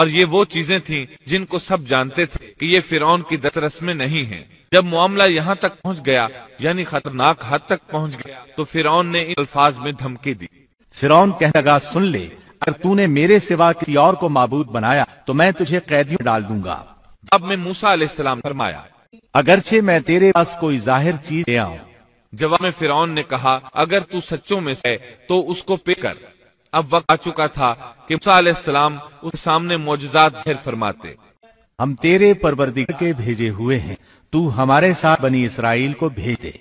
और ये वो चीजें थीं जिनको सब जानते थे कि ये फिरौन की दसरस में नहीं है जब मामला यहाँ तक पहुँच गया यानी खतरनाक हद तक पहुँच गया तो फिरौन ने इन अल्फाज में धमकी दी फिरौन कह लगा सुन ले अगर तूने मेरे सिवा किसी और को माबूद बनाया तो मैं तुझे कैदियों डाल दूंगा अब मैं मूसा फरमाया अगरचे मैं तेरे पास कोई जाहिर चीज ले आऊ जवाब में फिरौन ने कहा अगर तू सच्चों में है तो उसको पे कर अब वक्त आ चुका था कि मूसा सलाम उसके सामने मोजात फरमाते हम तेरे परवरदिगार के भेजे हुए हैं तू हमारे साथ बनी इसराइल को भेज दे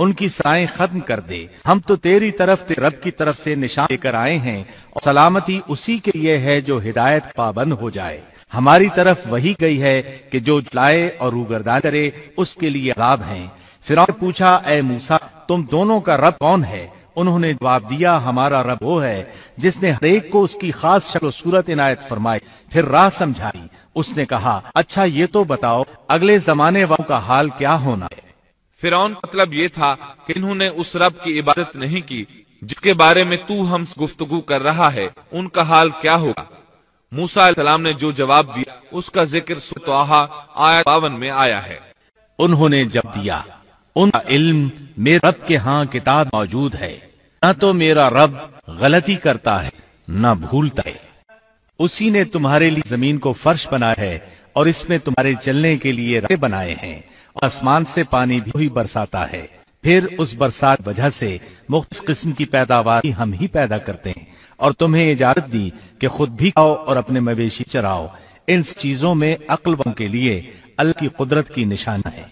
उनकी साए खत्म कर दे हम तो तेरी तरफ ते रब की तरफ से निशान लेकर आए हैं और सलामती उसी के लिए है जो हिदायत पाबंद हो जाए हमारी तरफ वही गई है कि जो लाए और उगरदा करे उसके लिए अजाब है फिर पूछा ए मूसा तुम दोनों का रब कौन है उन्होंने जवाब दिया हमारा रब वो है जिसने हरेक को उसकी खास शक्ल सूरत इनायत फरमाई फिर राह समझाई उसने कहा अच्छा ये तो बताओ अगले जमाने वालों का हाल क्या होना है फिर मतलब ये था कि इन्होंने उस रब की इबादत नहीं की जिसके बारे में तू हम गुफ्तगु कर रहा है उनका हाल क्या होगा मूसा सलाम ने जो जवाब दिया उसका जिक्र आया में आया है उन्होंने जब दिया उनका इल्म मेरे रब के हाँ किताब मौजूद है न तो मेरा रब गलती करता है न भूलता है उसी ने तुम्हारे लिए जमीन को फर्श बनाया है और इसमें तुम्हारे चलने के लिए रास्ते बनाए हैं आसमान से पानी भी बरसाता है फिर उस बरसात वजह से मुख्त किस्म की पैदावार हम ही पैदा करते हैं और तुम्हें इजाजत दी कि खुद भी खाओ और अपने मवेशी चराओ इन चीजों में अक्लबों के लिए अल्लाह की कुदरत की निशाना है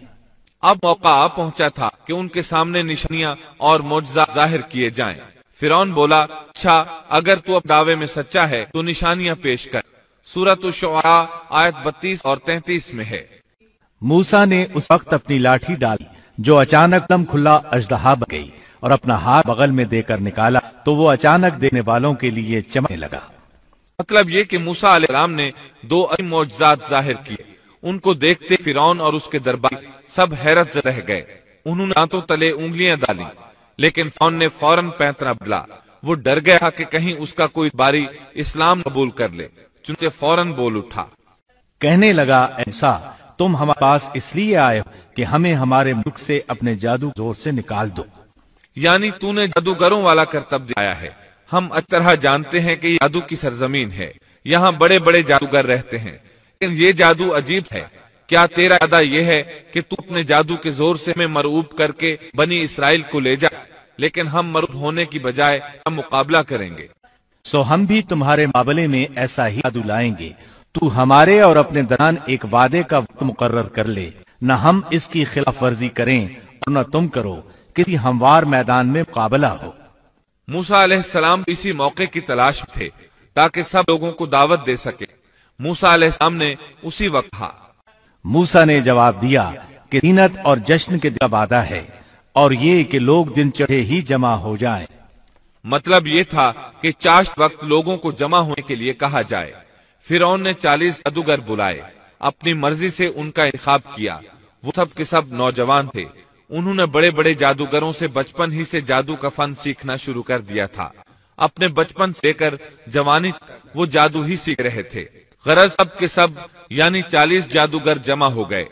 अब मौका आ पहुंचा था कि उनके सामने निशानियां और मुआजा जाहिर किए जाएं। फिर बोला अच्छा अगर तू अब दावे में सच्चा है तो निशानियां पेश कर सूरत आयत बत्तीस और तैतीस में है मूसा ने उस वक्त अपनी लाठी डाली जो अचानक दम खुला अजदहा बन गई और अपना हाथ बगल में देकर निकाला तो वो अचानक देने वालों के लिए चमकने लगा मतलब ये कि मूसा अलैहिस्सलाम ने दो मौजजात जाहिर किए उनको देखते फिरौन और उसके दरबार सब हैरत रह गए उन्होंने दांतों तले उंगलियां डाली लेकिन फिरौन ने फौरन पैतरा बदला वो डर गया कि कहीं उसका कोई बारी इस्लाम कबूल कर ले चुनते फौरन बोल उठा कहने लगा ऐसा तुम हमारे पास इसलिए आए हो कि हमें हमारे मुल्क से अपने जादू जोर से निकाल दो यानी तूने जादूगरों वाला करतब दिया है हम तरह जानते हैं कि जादू की सरजमीन है यहाँ बड़े बड़े जादूगर रहते हैं लेकिन ये जादू अजीब है क्या तेरा अदा यह है कि तू अपने जादू के जोर से हमें मरूब करके बनी इसराइल को ले जा लेकिन हम मरूब होने की बजाय हम मुकाबला करेंगे सो हम भी तुम्हारे मामले में ऐसा ही जादू लाएंगे तू हमारे और अपने दरान एक वादे का वक्त मुकर कर ले न हम इसकी खिलाफ वर्जी करें और न तुम करो किसी हमवार मैदान में मुकाबला हो मूसा सलाम इसी मौके की तलाश थे ताकि सब लोगों को दावत दे सके मूसा सलाम ने उसी वक्त कहा मूसा ने जवाब दिया कि दीनत और जश्न के वादा है और ये कि लोग दिन चढ़े ही जमा हो जाएं। मतलब ये था कि चाश वक्त लोगों को जमा होने के लिए कहा जाए फिर ने चालीस जादूगर बुलाए अपनी मर्जी से उनका इंखाब किया वो सब के सब नौजवान थे उन्होंने बड़े बड़े जादूगरों से बचपन ही से जादू का फन सीखना शुरू कर दिया था अपने बचपन से लेकर जवानी वो जादू ही सीख रहे थे गरज सब के सब यानी चालीस जादूगर जमा हो गए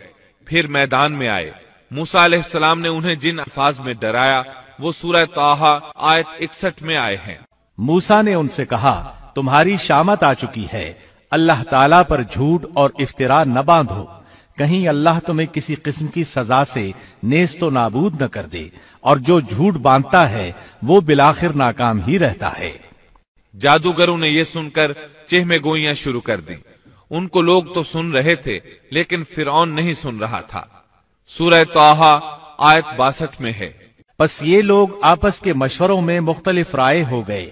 फिर मैदान में आए मूसा सलाम ने उन्हें जिन अल्फाज में डराया वो सूरह ताहा आयत इकसठ में आए हैं मूसा ने उनसे कहा तुम्हारी शामत आ चुकी है अल्लाह ताला पर झूठ और इफ्तरा न बांधो कहीं अल्लाह तुम्हें किसी किस्म की सजा से नेस तो नाबूद न कर दे और जो झूठ बांधता है वो बिलाखिर नाकाम ही रहता है जादूगरों ने यह सुनकर चेहमे गोईया शुरू कर दी उनको लोग तो सुन रहे थे लेकिन फिर नहीं सुन रहा था सूरह तोहा आयत बासठ में है बस ये लोग आपस के मशवरों में मुख्तलिफ राय हो गए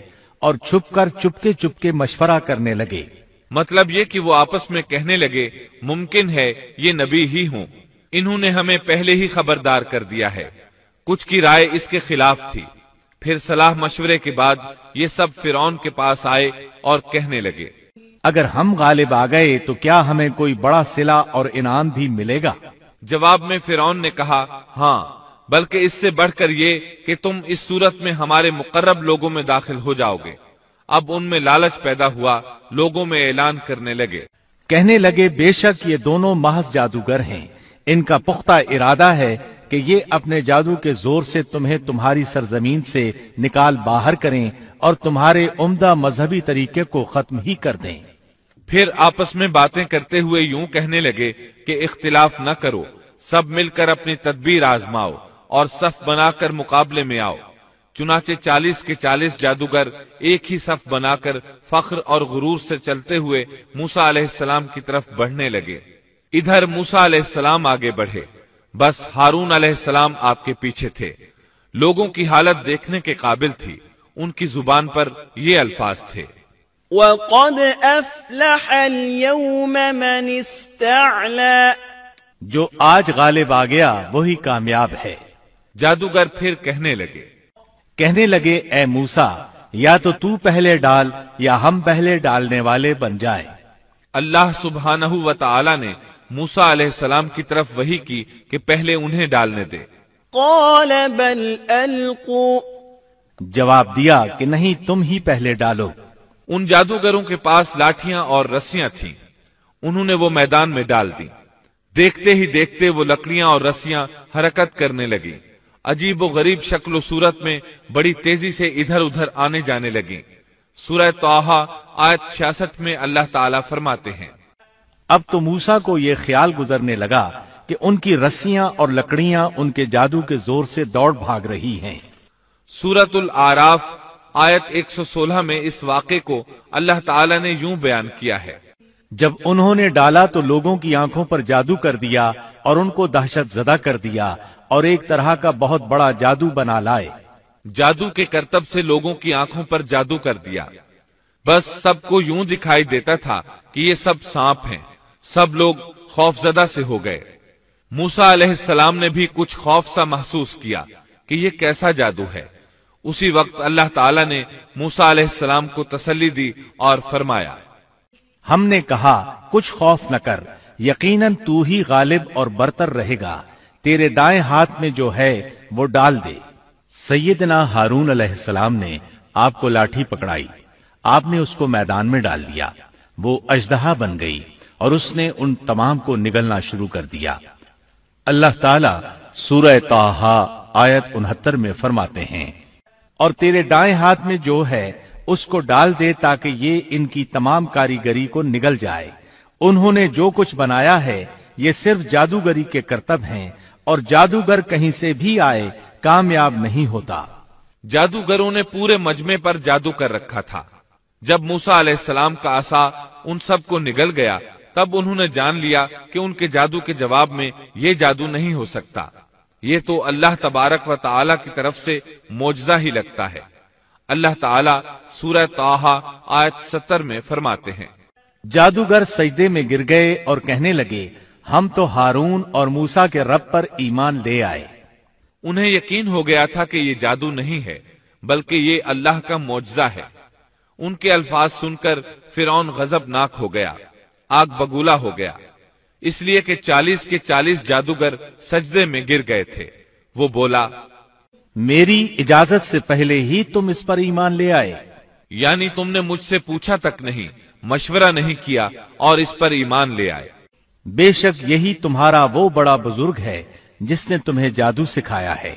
और छुप कर चुपके चुपके मशवरा करने लगे मतलब ये कि वो आपस में कहने लगे मुमकिन है ये नबी ही हूँ इन्होंने हमें पहले ही खबरदार कर दिया है कुछ की राय इसके खिलाफ थी फिर सलाह मशवरे के बाद ये सब फिर के पास आए और कहने लगे अगर हम गालिब आ गए तो क्या हमें कोई बड़ा सिला और इनाम भी मिलेगा जवाब में फिर ने कहा हाँ बल्कि इससे बढ़कर ये कि तुम इस सूरत में हमारे मुकर्रब लोगों में दाखिल हो जाओगे अब उनमें लालच पैदा हुआ लोगों में ऐलान करने लगे कहने लगे बेशक ये दोनों महज जादूगर हैं इनका पुख्ता इरादा है कि ये अपने जादू के जोर से तुम्हें तुम्हारी सरजमीन से निकाल बाहर करें और तुम्हारे उम्दा मजहबी तरीके को खत्म ही कर दें फिर आपस में बातें करते हुए यूं कहने लगे कि इख्तिलाफ न करो सब मिलकर अपनी तदबीर आजमाओ और सफ बनाकर मुकाबले में आओ चुनाचे चालीस के चालीस जादूगर एक ही सफ बनाकर फख्र और गुरूर से चलते हुए मूसा अलैहिस्सलाम की तरफ बढ़ने लगे इधर मूसा अलैहिस्सलाम आगे बढ़े बस हारून अलैहिस्सलाम आपके पीछे थे लोगों की हालत देखने के काबिल थी उनकी जुबान पर ये अल्फाज थे وَقَدْ أَفْلَحَ الْيَوْمَ من اسْتَعْلَى जो आज गालिब आ गया वही कामयाब है जादूगर फिर कहने लगे कहने लगे ए मूसा या तो तू पहले डाल या हम पहले डालने वाले बन जाए अल्लाह सुबहानह तला ने मूसा सलाम की तरफ वही की कि पहले उन्हें डालने दे जवाब दिया कि नहीं तुम ही पहले डालो उन जादूगरों के पास लाठियां और रस्सियां थीं। उन्होंने वो मैदान में डाल दी देखते ही देखते वो लकड़ियां और रस्सियां हरकत करने लगी अजीब व गरीब शक्ल सूरत में बड़ी तेजी से इधर उधर आने जाने लगी सूरह तोहा आयत छियासठ में अल्लाह ताला फरमाते हैं अब तो मूसा को यह ख्याल गुजरने लगा कि उनकी रस्सियां और लकड़ियां उनके जादू के जोर से दौड़ भाग रही हैं। उल आराफ आयत 116 में इस वाक्य को अल्लाह ताला ने यूं बयान किया है जब उन्होंने डाला तो लोगों की आंखों पर जादू कर दिया और उनको दहशत जदा कर दिया और एक तरह का बहुत बड़ा जादू बना लाए जादू के करतब से लोगों की आंखों पर जादू कर दिया बस सबको यूं दिखाई देता था कि ये सब सांप हैं। सब लोग खौफजदा से हो गए मूसा सलाम ने भी कुछ खौफ सा महसूस किया कि ये कैसा जादू है उसी वक्त अल्लाह ताला ने मूसा सलाम को तसल्ली दी और फरमाया हमने कहा कुछ खौफ न कर यकीनन तू ही गालिब और बरतर रहेगा तेरे दाएं हाथ में जो है वो डाल दे सैदना हारून अलैहिस्सलाम ने आपको लाठी पकड़ाई आपने उसको मैदान में डाल दिया वो अजदहा बन गई और उसने उन तमाम को निगलना शुरू कर दिया अल्लाह ताला सूरह ताहा आयत उनहत्तर में फरमाते हैं और तेरे दाएं हाथ में जो है उसको डाल दे ताकि ये इनकी तमाम कारीगरी को निगल जाए उन्होंने जो कुछ बनाया है ये सिर्फ जादूगरी के कर्तव्य हैं और जादूगर कहीं से भी आए कामयाब नहीं होता जादूगरों ने पूरे मजमे पर जादू कर रखा था जब मूसा सलाम का आसा उन सबको निगल गया तब उन्होंने जान लिया कि उनके जादू के जवाब में ये जादू नहीं हो सकता ये तो अल्लाह तबारक व ताला की तरफ से मोजा ही लगता है अल्लाह ताला सूरह ताहा आयत सत्तर में फरमाते हैं जादूगर सजदे में गिर गए और कहने लगे हम तो हारून और मूसा के रब पर ईमान ले आए उन्हें यकीन हो गया था कि ये जादू नहीं है बल्कि ये अल्लाह का मुआवजा है उनके अल्फाज सुनकर फिर गजबनाक हो गया आग बगूला हो गया इसलिए कि चालीस के चालीस जादूगर सजदे में गिर गए थे वो बोला मेरी इजाजत से पहले ही तुम इस पर ईमान ले आए यानी तुमने मुझसे पूछा तक नहीं मशवरा नहीं किया और इस पर ईमान ले आए बेशक यही तुम्हारा वो बड़ा बुजुर्ग है जिसने तुम्हें जादू सिखाया है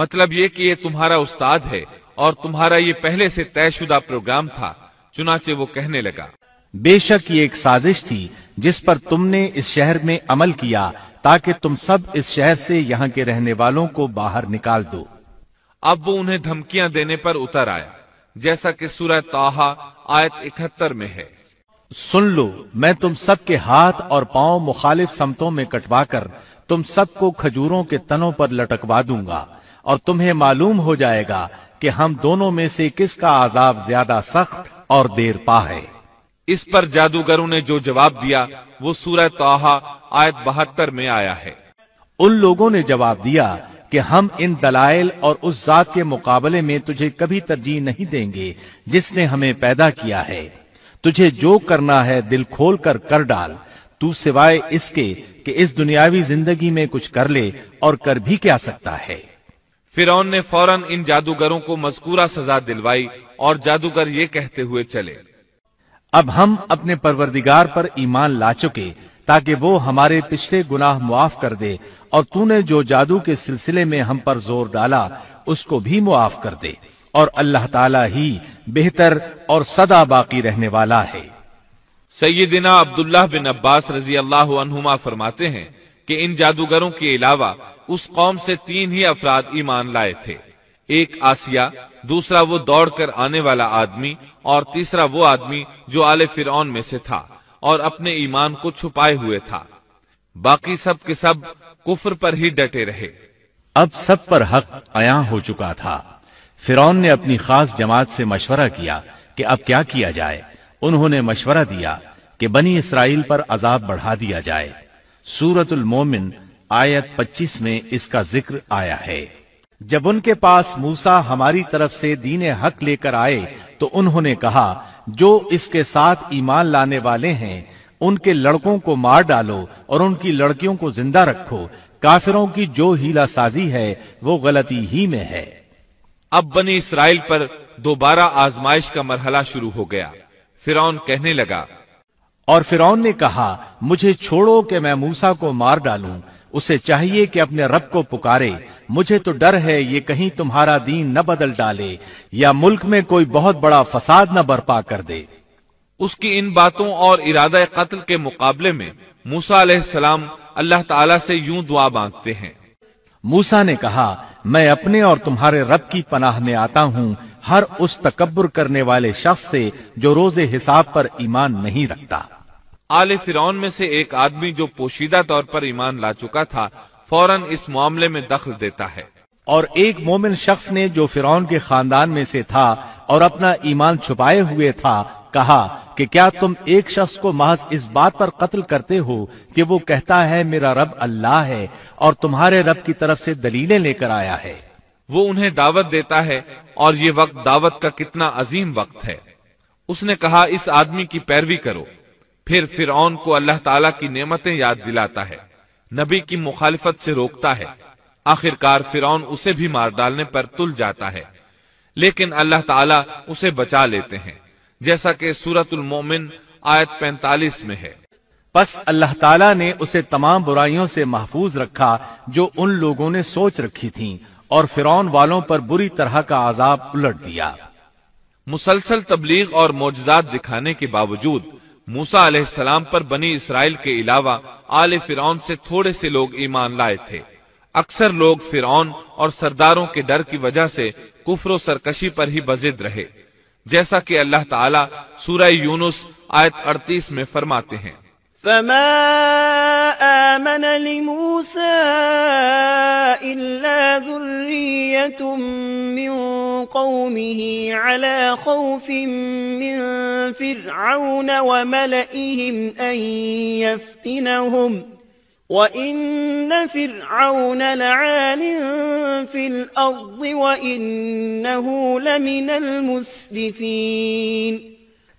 मतलब ये कि ये तुम्हारा उस्ताद है और तुम्हारा ये पहले से तयशुदा प्रोग्राम था चुनाचे वो कहने लगा बेशक ये एक साजिश थी जिस पर तुमने इस शहर में अमल किया ताकि तुम सब इस शहर से यहाँ के रहने वालों को बाहर निकाल दो अब वो उन्हें धमकियां देने पर उतर आया जैसा कि सूरह ताहा आयत इकहत्तर में है सुन लो मैं तुम सबके हाथ और पांव मुखालिफ समतों में कटवाकर तुम सबको खजूरों के तनों पर लटकवा दूंगा और तुम्हें मालूम हो जाएगा कि हम दोनों में से किसका आजाब ज्यादा सख्त और देर पा है इस पर जादूगरों ने जो जवाब दिया वो सूरह तोहा आयत बहत्तर में आया है उन लोगों ने जवाब दिया कि हम इन दलाइल और उस जात के मुकाबले में तुझे कभी तरजीह नहीं देंगे जिसने हमें पैदा किया है तुझे जो करना है दिल खोल कर कर डाल तू सिवाय इसके कि इस दुनियावी जिंदगी में कुछ कर ले और कर भी क्या सकता है फिर ने फौरन इन जादूगरों को मजकूरा सजा दिलवाई और जादूगर ये कहते हुए चले अब हम अपने परवरदिगार पर ईमान ला चुके ताकि वो हमारे पिछले गुनाह मुआफ कर दे और तूने जो जादू के सिलसिले में हम पर जोर डाला उसको भी मुआफ कर दे और अल्लाह ताला ही बेहतर और सदा बाकी रहने वाला है सैदिना अब्दुल्लाह बिन अब्बास रजी अल्लाह फरमाते हैं कि इन जादूगरों के अलावा उस कौम से तीन ही अफराद ईमान लाए थे एक आसिया दूसरा वो दौड़कर आने वाला आदमी और तीसरा वो आदमी जो आले फिर में से था और अपने ईमान को छुपाए हुए था बाकी सब के सब कुफर पर ही डटे रहे अब सब पर हक अया हो चुका था फिरौन ने अपनी खास जमात से मशवरा किया कि अब क्या किया जाए उन्होंने मशवरा दिया कि बनी इसराइल पर अजाब बढ़ा दिया जाए सूरतुल मोमिन आयत 25 में इसका जिक्र आया है जब उनके पास मूसा हमारी तरफ से दीन हक लेकर आए तो उन्होंने कहा जो इसके साथ ईमान लाने वाले हैं उनके लड़कों को मार डालो और उनकी लड़कियों को जिंदा रखो काफिरों की जो हीला साजी है वो गलती ही में है अब बनी इसराइल पर दोबारा आजमाइश का मरहला शुरू हो गया फिर कहने लगा और फिर ने कहा मुझे छोड़ो कि मैं मूसा को मार डालूं उसे चाहिए कि अपने रब को पुकारे मुझे तो डर है ये कहीं तुम्हारा दीन न बदल डाले या मुल्क में कोई बहुत बड़ा फसाद न बर्पा कर दे उसकी इन बातों और इरादा कत्ल के मुकाबले में मूसा सलाम अल्लाह तला से यूं दुआ मांगते हैं मूसा ने कहा मैं अपने और तुम्हारे रब की पनाह में आता हूँ हर उस तकबर करने वाले शख्स से जो रोजे हिसाब पर ईमान नहीं रखता आले फिरौन में से एक आदमी जो पोशीदा तौर पर ईमान ला चुका था फौरन इस मामले में दखल देता है और एक मोमिन शख्स ने जो फिर के खानदान में से था और अपना ईमान छुपाए हुए था कहा कि क्या तुम एक शख्स को महज इस बात पर कत्ल करते हो कि वो कहता है मेरा रब अल्लाह है और तुम्हारे रब की तरफ से दलीलें लेकर आया है वो उन्हें दावत देता है और ये वक्त दावत का कितना अजीम वक्त है उसने कहा इस आदमी की पैरवी करो फिर फिर को अल्लाह ताला की नेमतें याद दिलाता है नबी की मुखालिफत से रोकता है आखिरकार फिर उसे भी मार डालने पर तुल जाता है लेकिन अल्लाह ताला उसे बचा लेते हैं जैसा कि सूरतुल मोमिन आयत 45 में है बस अल्लाह ताला ने उसे तमाम बुराइयों से महफूज रखा जो उन लोगों ने सोच रखी थी और फिरौन वालों पर बुरी तरह का आजाब उलट दिया मुसलसल तबलीग और मोजात दिखाने के बावजूद मूसा अलैहिस्सलाम पर बनी इसराइल के अलावा आले फिरौन से थोड़े से लोग ईमान लाए थे अक्सर लोग फिरौन और सरदारों के डर की वजह से कुफर सरकशी पर ही बजिद रहे जैसा कि अल्लाह ताला सूरह यूनुस आयत 38 में फरमाते हैं فما آمن لموسى إلا ذرية من قومه على خوف من فرعون وملئهم أن يفتنهم ۖ وإن فرعون لعال في الأرض وإنه لمن المسرفين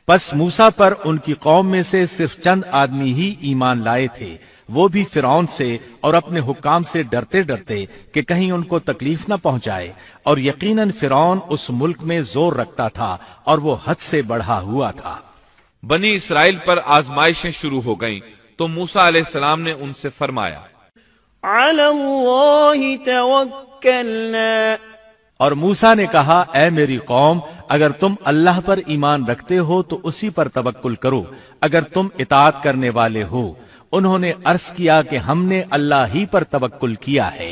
बस मूसा पर उनकी कौम में से सिर्फ चंद आदमी ही ईमान लाए थे वो भी फिरौन से और अपने हुक्म से डरते डरते कि कहीं उनको तकलीफ न पहुंचाए और यकीनन फिरौन उस मुल्क में जोर रखता था और वो हद से बढ़ा हुआ था बनी इसराइल पर आजमाइशें शुरू हो गईं तो मूसा सलाम ने उनसे फरमाया और मूसा ने कहा ए मेरी कौम अगर तुम अल्लाह पर ईमान रखते हो तो उसी पर तवक्कुल करो अगर तुम इतात करने वाले हो उन्होंने अर्ज किया कि हमने अल्लाह ही पर तवक्कुल किया है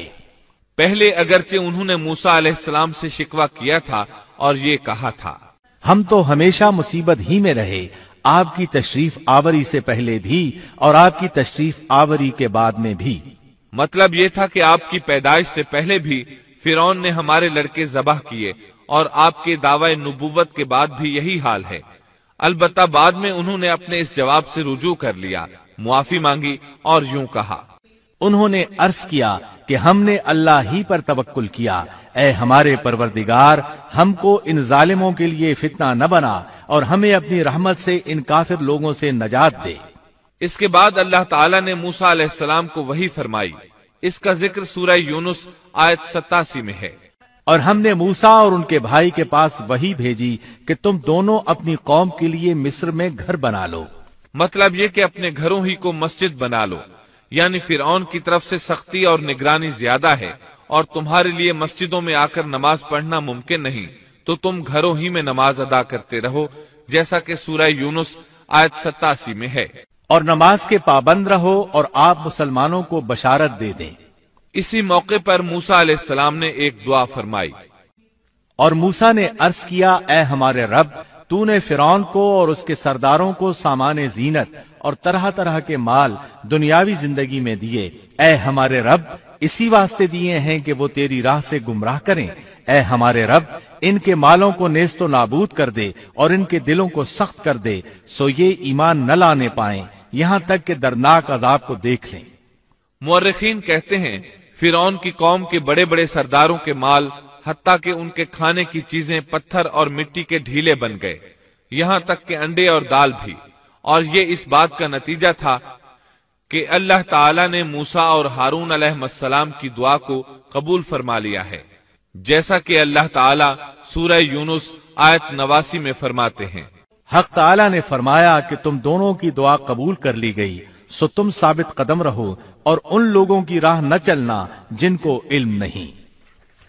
पहले अगरचे उन्होंने मूसा सलाम से शिकवा किया था और ये कहा था हम तो हमेशा मुसीबत ही में रहे आपकी तशरीफ आवरी से पहले भी और आपकी तशरीफ आवरी के बाद में भी मतलब ये था कि आपकी पैदाइश से पहले भी फिर ने हमारे लड़के जबाह किए और आपके दावा नबूवत के बाद भी यही हाल है अलबत् बाद में उन्होंने अपने इस जवाब से रुजू कर लिया मुआफी मांगी और यूं कहा उन्होंने अर्ज किया कि हमने अल्लाह ही पर तवक्कुल किया ऐ हमारे परवरदिगार हमको इन जालिमों के लिए फितना न बना और हमें अपनी रहमत से इन काफिर लोगों से नजात दे इसके बाद अल्लाह ताला ने मूसा अलैहिस्सलाम को वही फरमाई इसका जिक्र सूरह यूनुस आयत सत्तासी में है और हमने मूसा और उनके भाई के पास वही भेजी कि तुम दोनों अपनी कौम के लिए मिस्र में घर बना लो मतलब ये कि अपने घरों ही को मस्जिद बना लो यानी फिर की तरफ से सख्ती और निगरानी ज्यादा है और तुम्हारे लिए मस्जिदों में आकर नमाज पढ़ना मुमकिन नहीं तो तुम घरों ही में नमाज अदा करते रहो जैसा कि सूरह यूनुस आयत सतासी में है और नमाज के पाबंद रहो और आप मुसलमानों को बशारत दे दें इसी मौके पर मूसा सलाम ने एक दुआ फरमाई और मूसा ने अर्ज किया ए हमारे रब तूने फिरौन को और उसके सरदारों को सामान जीनत और तरह तरह के माल दुनियावी जिंदगी में दिए ए हमारे रब इसी वास्ते दिए हैं कि वो तेरी राह से गुमराह करें ए हमारे रब इनके मालों को नेस्तो नाबूद कर दे और इनके दिलों को सख्त कर दे सो ये ईमान न लाने पाए यहाँ तक के दरनाक अजाब को देख लें मुर्रखीन कहते हैं फिरौन की कौम के बड़े बड़े सरदारों के माल हती के उनके खाने की चीजें पत्थर और मिट्टी के ढीले बन गए यहाँ तक के अंडे और दाल भी और ये इस बात का नतीजा था कि अल्लाह ताला ने मूसा और हारून अलहसलाम की दुआ को कबूल फरमा लिया है जैसा कि अल्लाह ताला सूरह यूनुस आयत नवासी में फरमाते हैं हक ताला ने फरमाया कि तुम दोनों की दुआ कबूल कर ली गई सो तुम साबित कदम रहो और उन लोगों की राह न चलना जिनको इल्म नहीं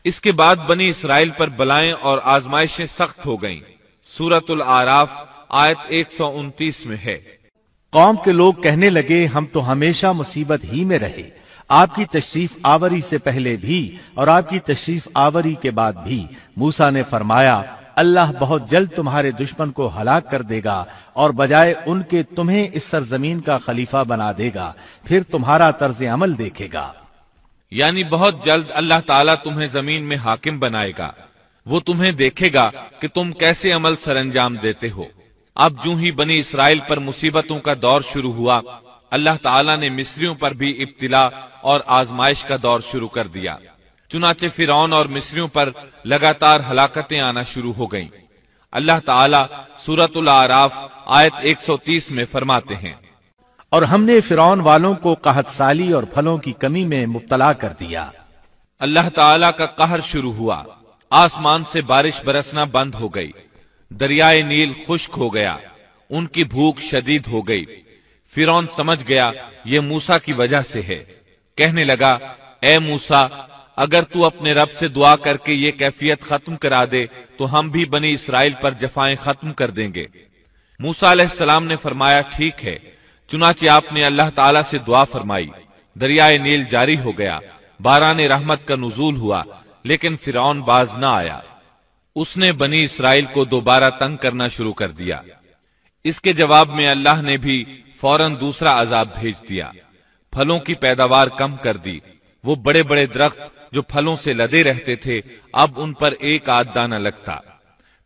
इसके बाद बनी इसराइल पर बलाएं और आजमाइशें सख्त हो गईं। सूरत आराफ आयत एक में है कौम के लोग कहने लगे हम तो हमेशा मुसीबत ही में रहे आपकी तशरीफ आवरी से पहले भी और आपकी तशरीफ आवरी के बाद भी मूसा ने फरमाया अल्लाह बहुत जल्द तुम्हारे दुश्मन को हलाक कर देगा और बजाय उनके तुम्हें इस सरजमीन का खलीफा बना देगा फिर तुम्हारा तर्ज अमल देखेगा यानी बहुत जल्द अल्लाह ताला तुम्हें जमीन में हाकिम बनाएगा वो तुम्हें देखेगा कि तुम कैसे अमल सरंजाम देते हो अब जू ही बनी इसराइल पर मुसीबतों का दौर शुरू हुआ अल्लाह ताला ने मिस्रियों पर भी इब्तिला और आजमाइश का दौर शुरू कर दिया चुनाचे फिरौन और मिस्रियों पर लगातार हलाकतें आना शुरू हो गईं। अल्लाह ताला सूरतुल आराफ आयत 130 में फरमाते हैं और हमने फिरौन वालों को कहत साली और फलों की कमी में मुबतला कर दिया अल्लाह ताला का कहर शुरू हुआ आसमान से बारिश बरसना बंद हो गई दरियाए नील खुश्क हो गया उनकी भूख शदीद हो गई फिर समझ गया ये मूसा की वजह से है कहने लगा ए मूसा अगर तू अपने रब से दुआ करके ये कैफियत खत्म करा दे तो हम भी बनी इसराइल पर जफाएं खत्म कर देंगे मूसा सलाम ने फरमाया ठीक है चुनाचे आपने अल्लाह ताला से दुआ फरमाई दरियाए नील जारी हो गया बारान रहमत का नजूल हुआ लेकिन फिर बाज ना आया उसने बनी इसराइल को दोबारा तंग करना शुरू कर दिया इसके जवाब में अल्लाह ने भी फौरन दूसरा अजाब भेज दिया फलों की पैदावार कम कर दी वो बड़े बड़े दरख्त जो फलों से लदे रहते थे अब उन पर एक आध दाना लगता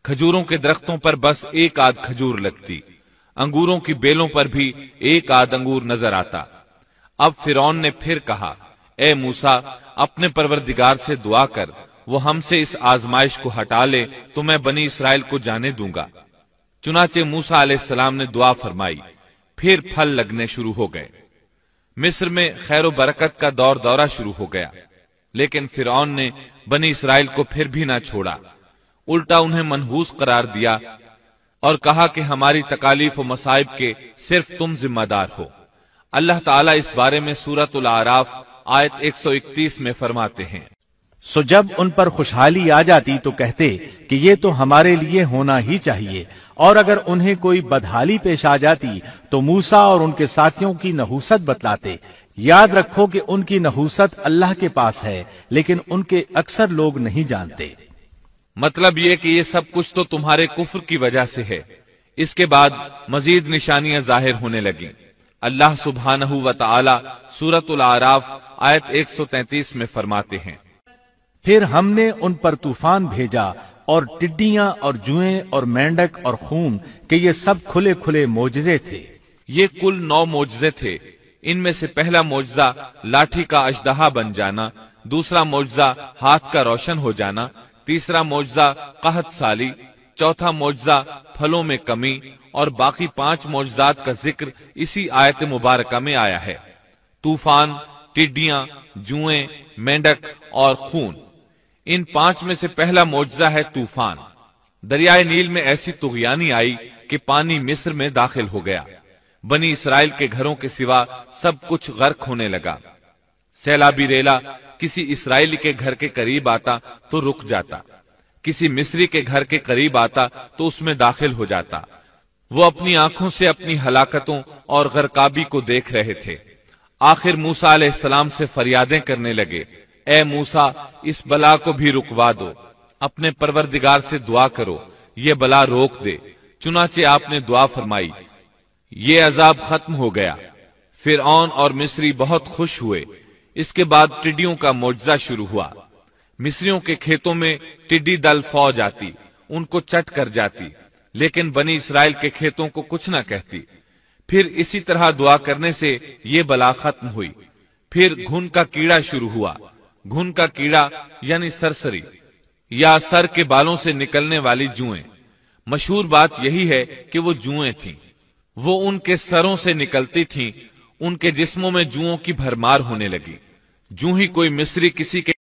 खजूरों के दरख्तों पर बस एक आध खजूर लगती अंगूरों की बेलों पर भी एक आध अंगूर नजर आता अब फिर ने फिर कहा ए मूसा अपने परवरदिगार से दुआ कर वो हमसे इस आजमाइश को हटा ले तो मैं बनी इसराइल को जाने दूंगा चुनाचे मूसा आलाम ने दुआ फरमाई फिर फल लगने शुरू हो गए मिस्र में खैर बरकत का दौर दौरा शुरू हो गया लेकिन फिर ने बनी इसराइल को फिर भी ना छोड़ा उल्टा उन्हें मनहूस करार दिया और कहा कि हमारी तकालीफ व मसाइब के सिर्फ तुम जिम्मेदार हो अल्लाह ताला इस बारे में सूरत आराफ आयत 131 में फरमाते हैं सो जब उन पर खुशहाली आ जाती तो कहते कि ये तो हमारे लिए होना ही चाहिए और अगर उन्हें कोई बदहाली पेश आ जाती तो मूसा और उनके साथियों की नहूसत बतलाते याद रखो कि उनकी नहूसत अल्लाह के पास है लेकिन उनके अक्सर लोग नहीं जानते मतलब ये कि ये सब कुछ तो तुम्हारे कुफर की वजह से है इसके बाद मजीद निशानियां जाहिर होने लगी अल्लाह सुबहान तला सूरत आराफ आयत 133 में फरमाते हैं फिर हमने उन पर तूफान भेजा और टिड्डियां और जुए और मेंढक और खून के ये सब खुले खुले मोजे थे ये कुल नौ मोजे थे इनमें से पहला मोजा लाठी का अशदहा बन जाना दूसरा मोजा हाथ का रोशन हो जाना तीसरा मुआवजा कहत साली चौथा मुआवजा फलों में कमी और बाकी पांच मुआवजात का जिक्र इसी आयत मुबारक में आया है तूफान टिड्डिया जुए मेंढक और खून इन पांच में से पहला मुआवजा है तूफान दरियाए नील में ऐसी तुगयानी आई कि पानी मिस्र में दाखिल हो गया बनी इसराइल के घरों के सिवा सब कुछ गर्क होने लगा सैलाबी रेला किसी इसराइली के घर के करीब आता तो रुक जाता किसी मिस्री के घर के करीब आता तो उसमें दाखिल हो जाता वो अपनी आंखों से अपनी हलाकतों और गरकाबी को देख रहे थे आखिर मूसा सलाम से फरियादें करने लगे ए मूसा इस बला को भी रुकवा दो अपने परवरदिगार से दुआ करो ये बला रोक दे चुनाचे आपने दुआ फरमाई ये अजाब खत्म हो गया फिर और मिस्री बहुत खुश हुए इसके बाद टिड्डियों का मुआवजा शुरू हुआ मिस्रियों के खेतों में टिड्डी दल फौज आती उनको चट कर जाती लेकिन बनी इसराइल के खेतों को कुछ न कहती फिर इसी तरह दुआ करने से ये बला खत्म हुई फिर घुन का कीड़ा शुरू हुआ घुन का कीड़ा यानी सरसरी या सर के बालों से निकलने वाली जुए मशहूर बात यही है कि वो जुए थी वो उनके सरों से निकलती थी उनके जिस्मों में जुओं की भरमार होने लगी जू ही कोई मिस्री किसी के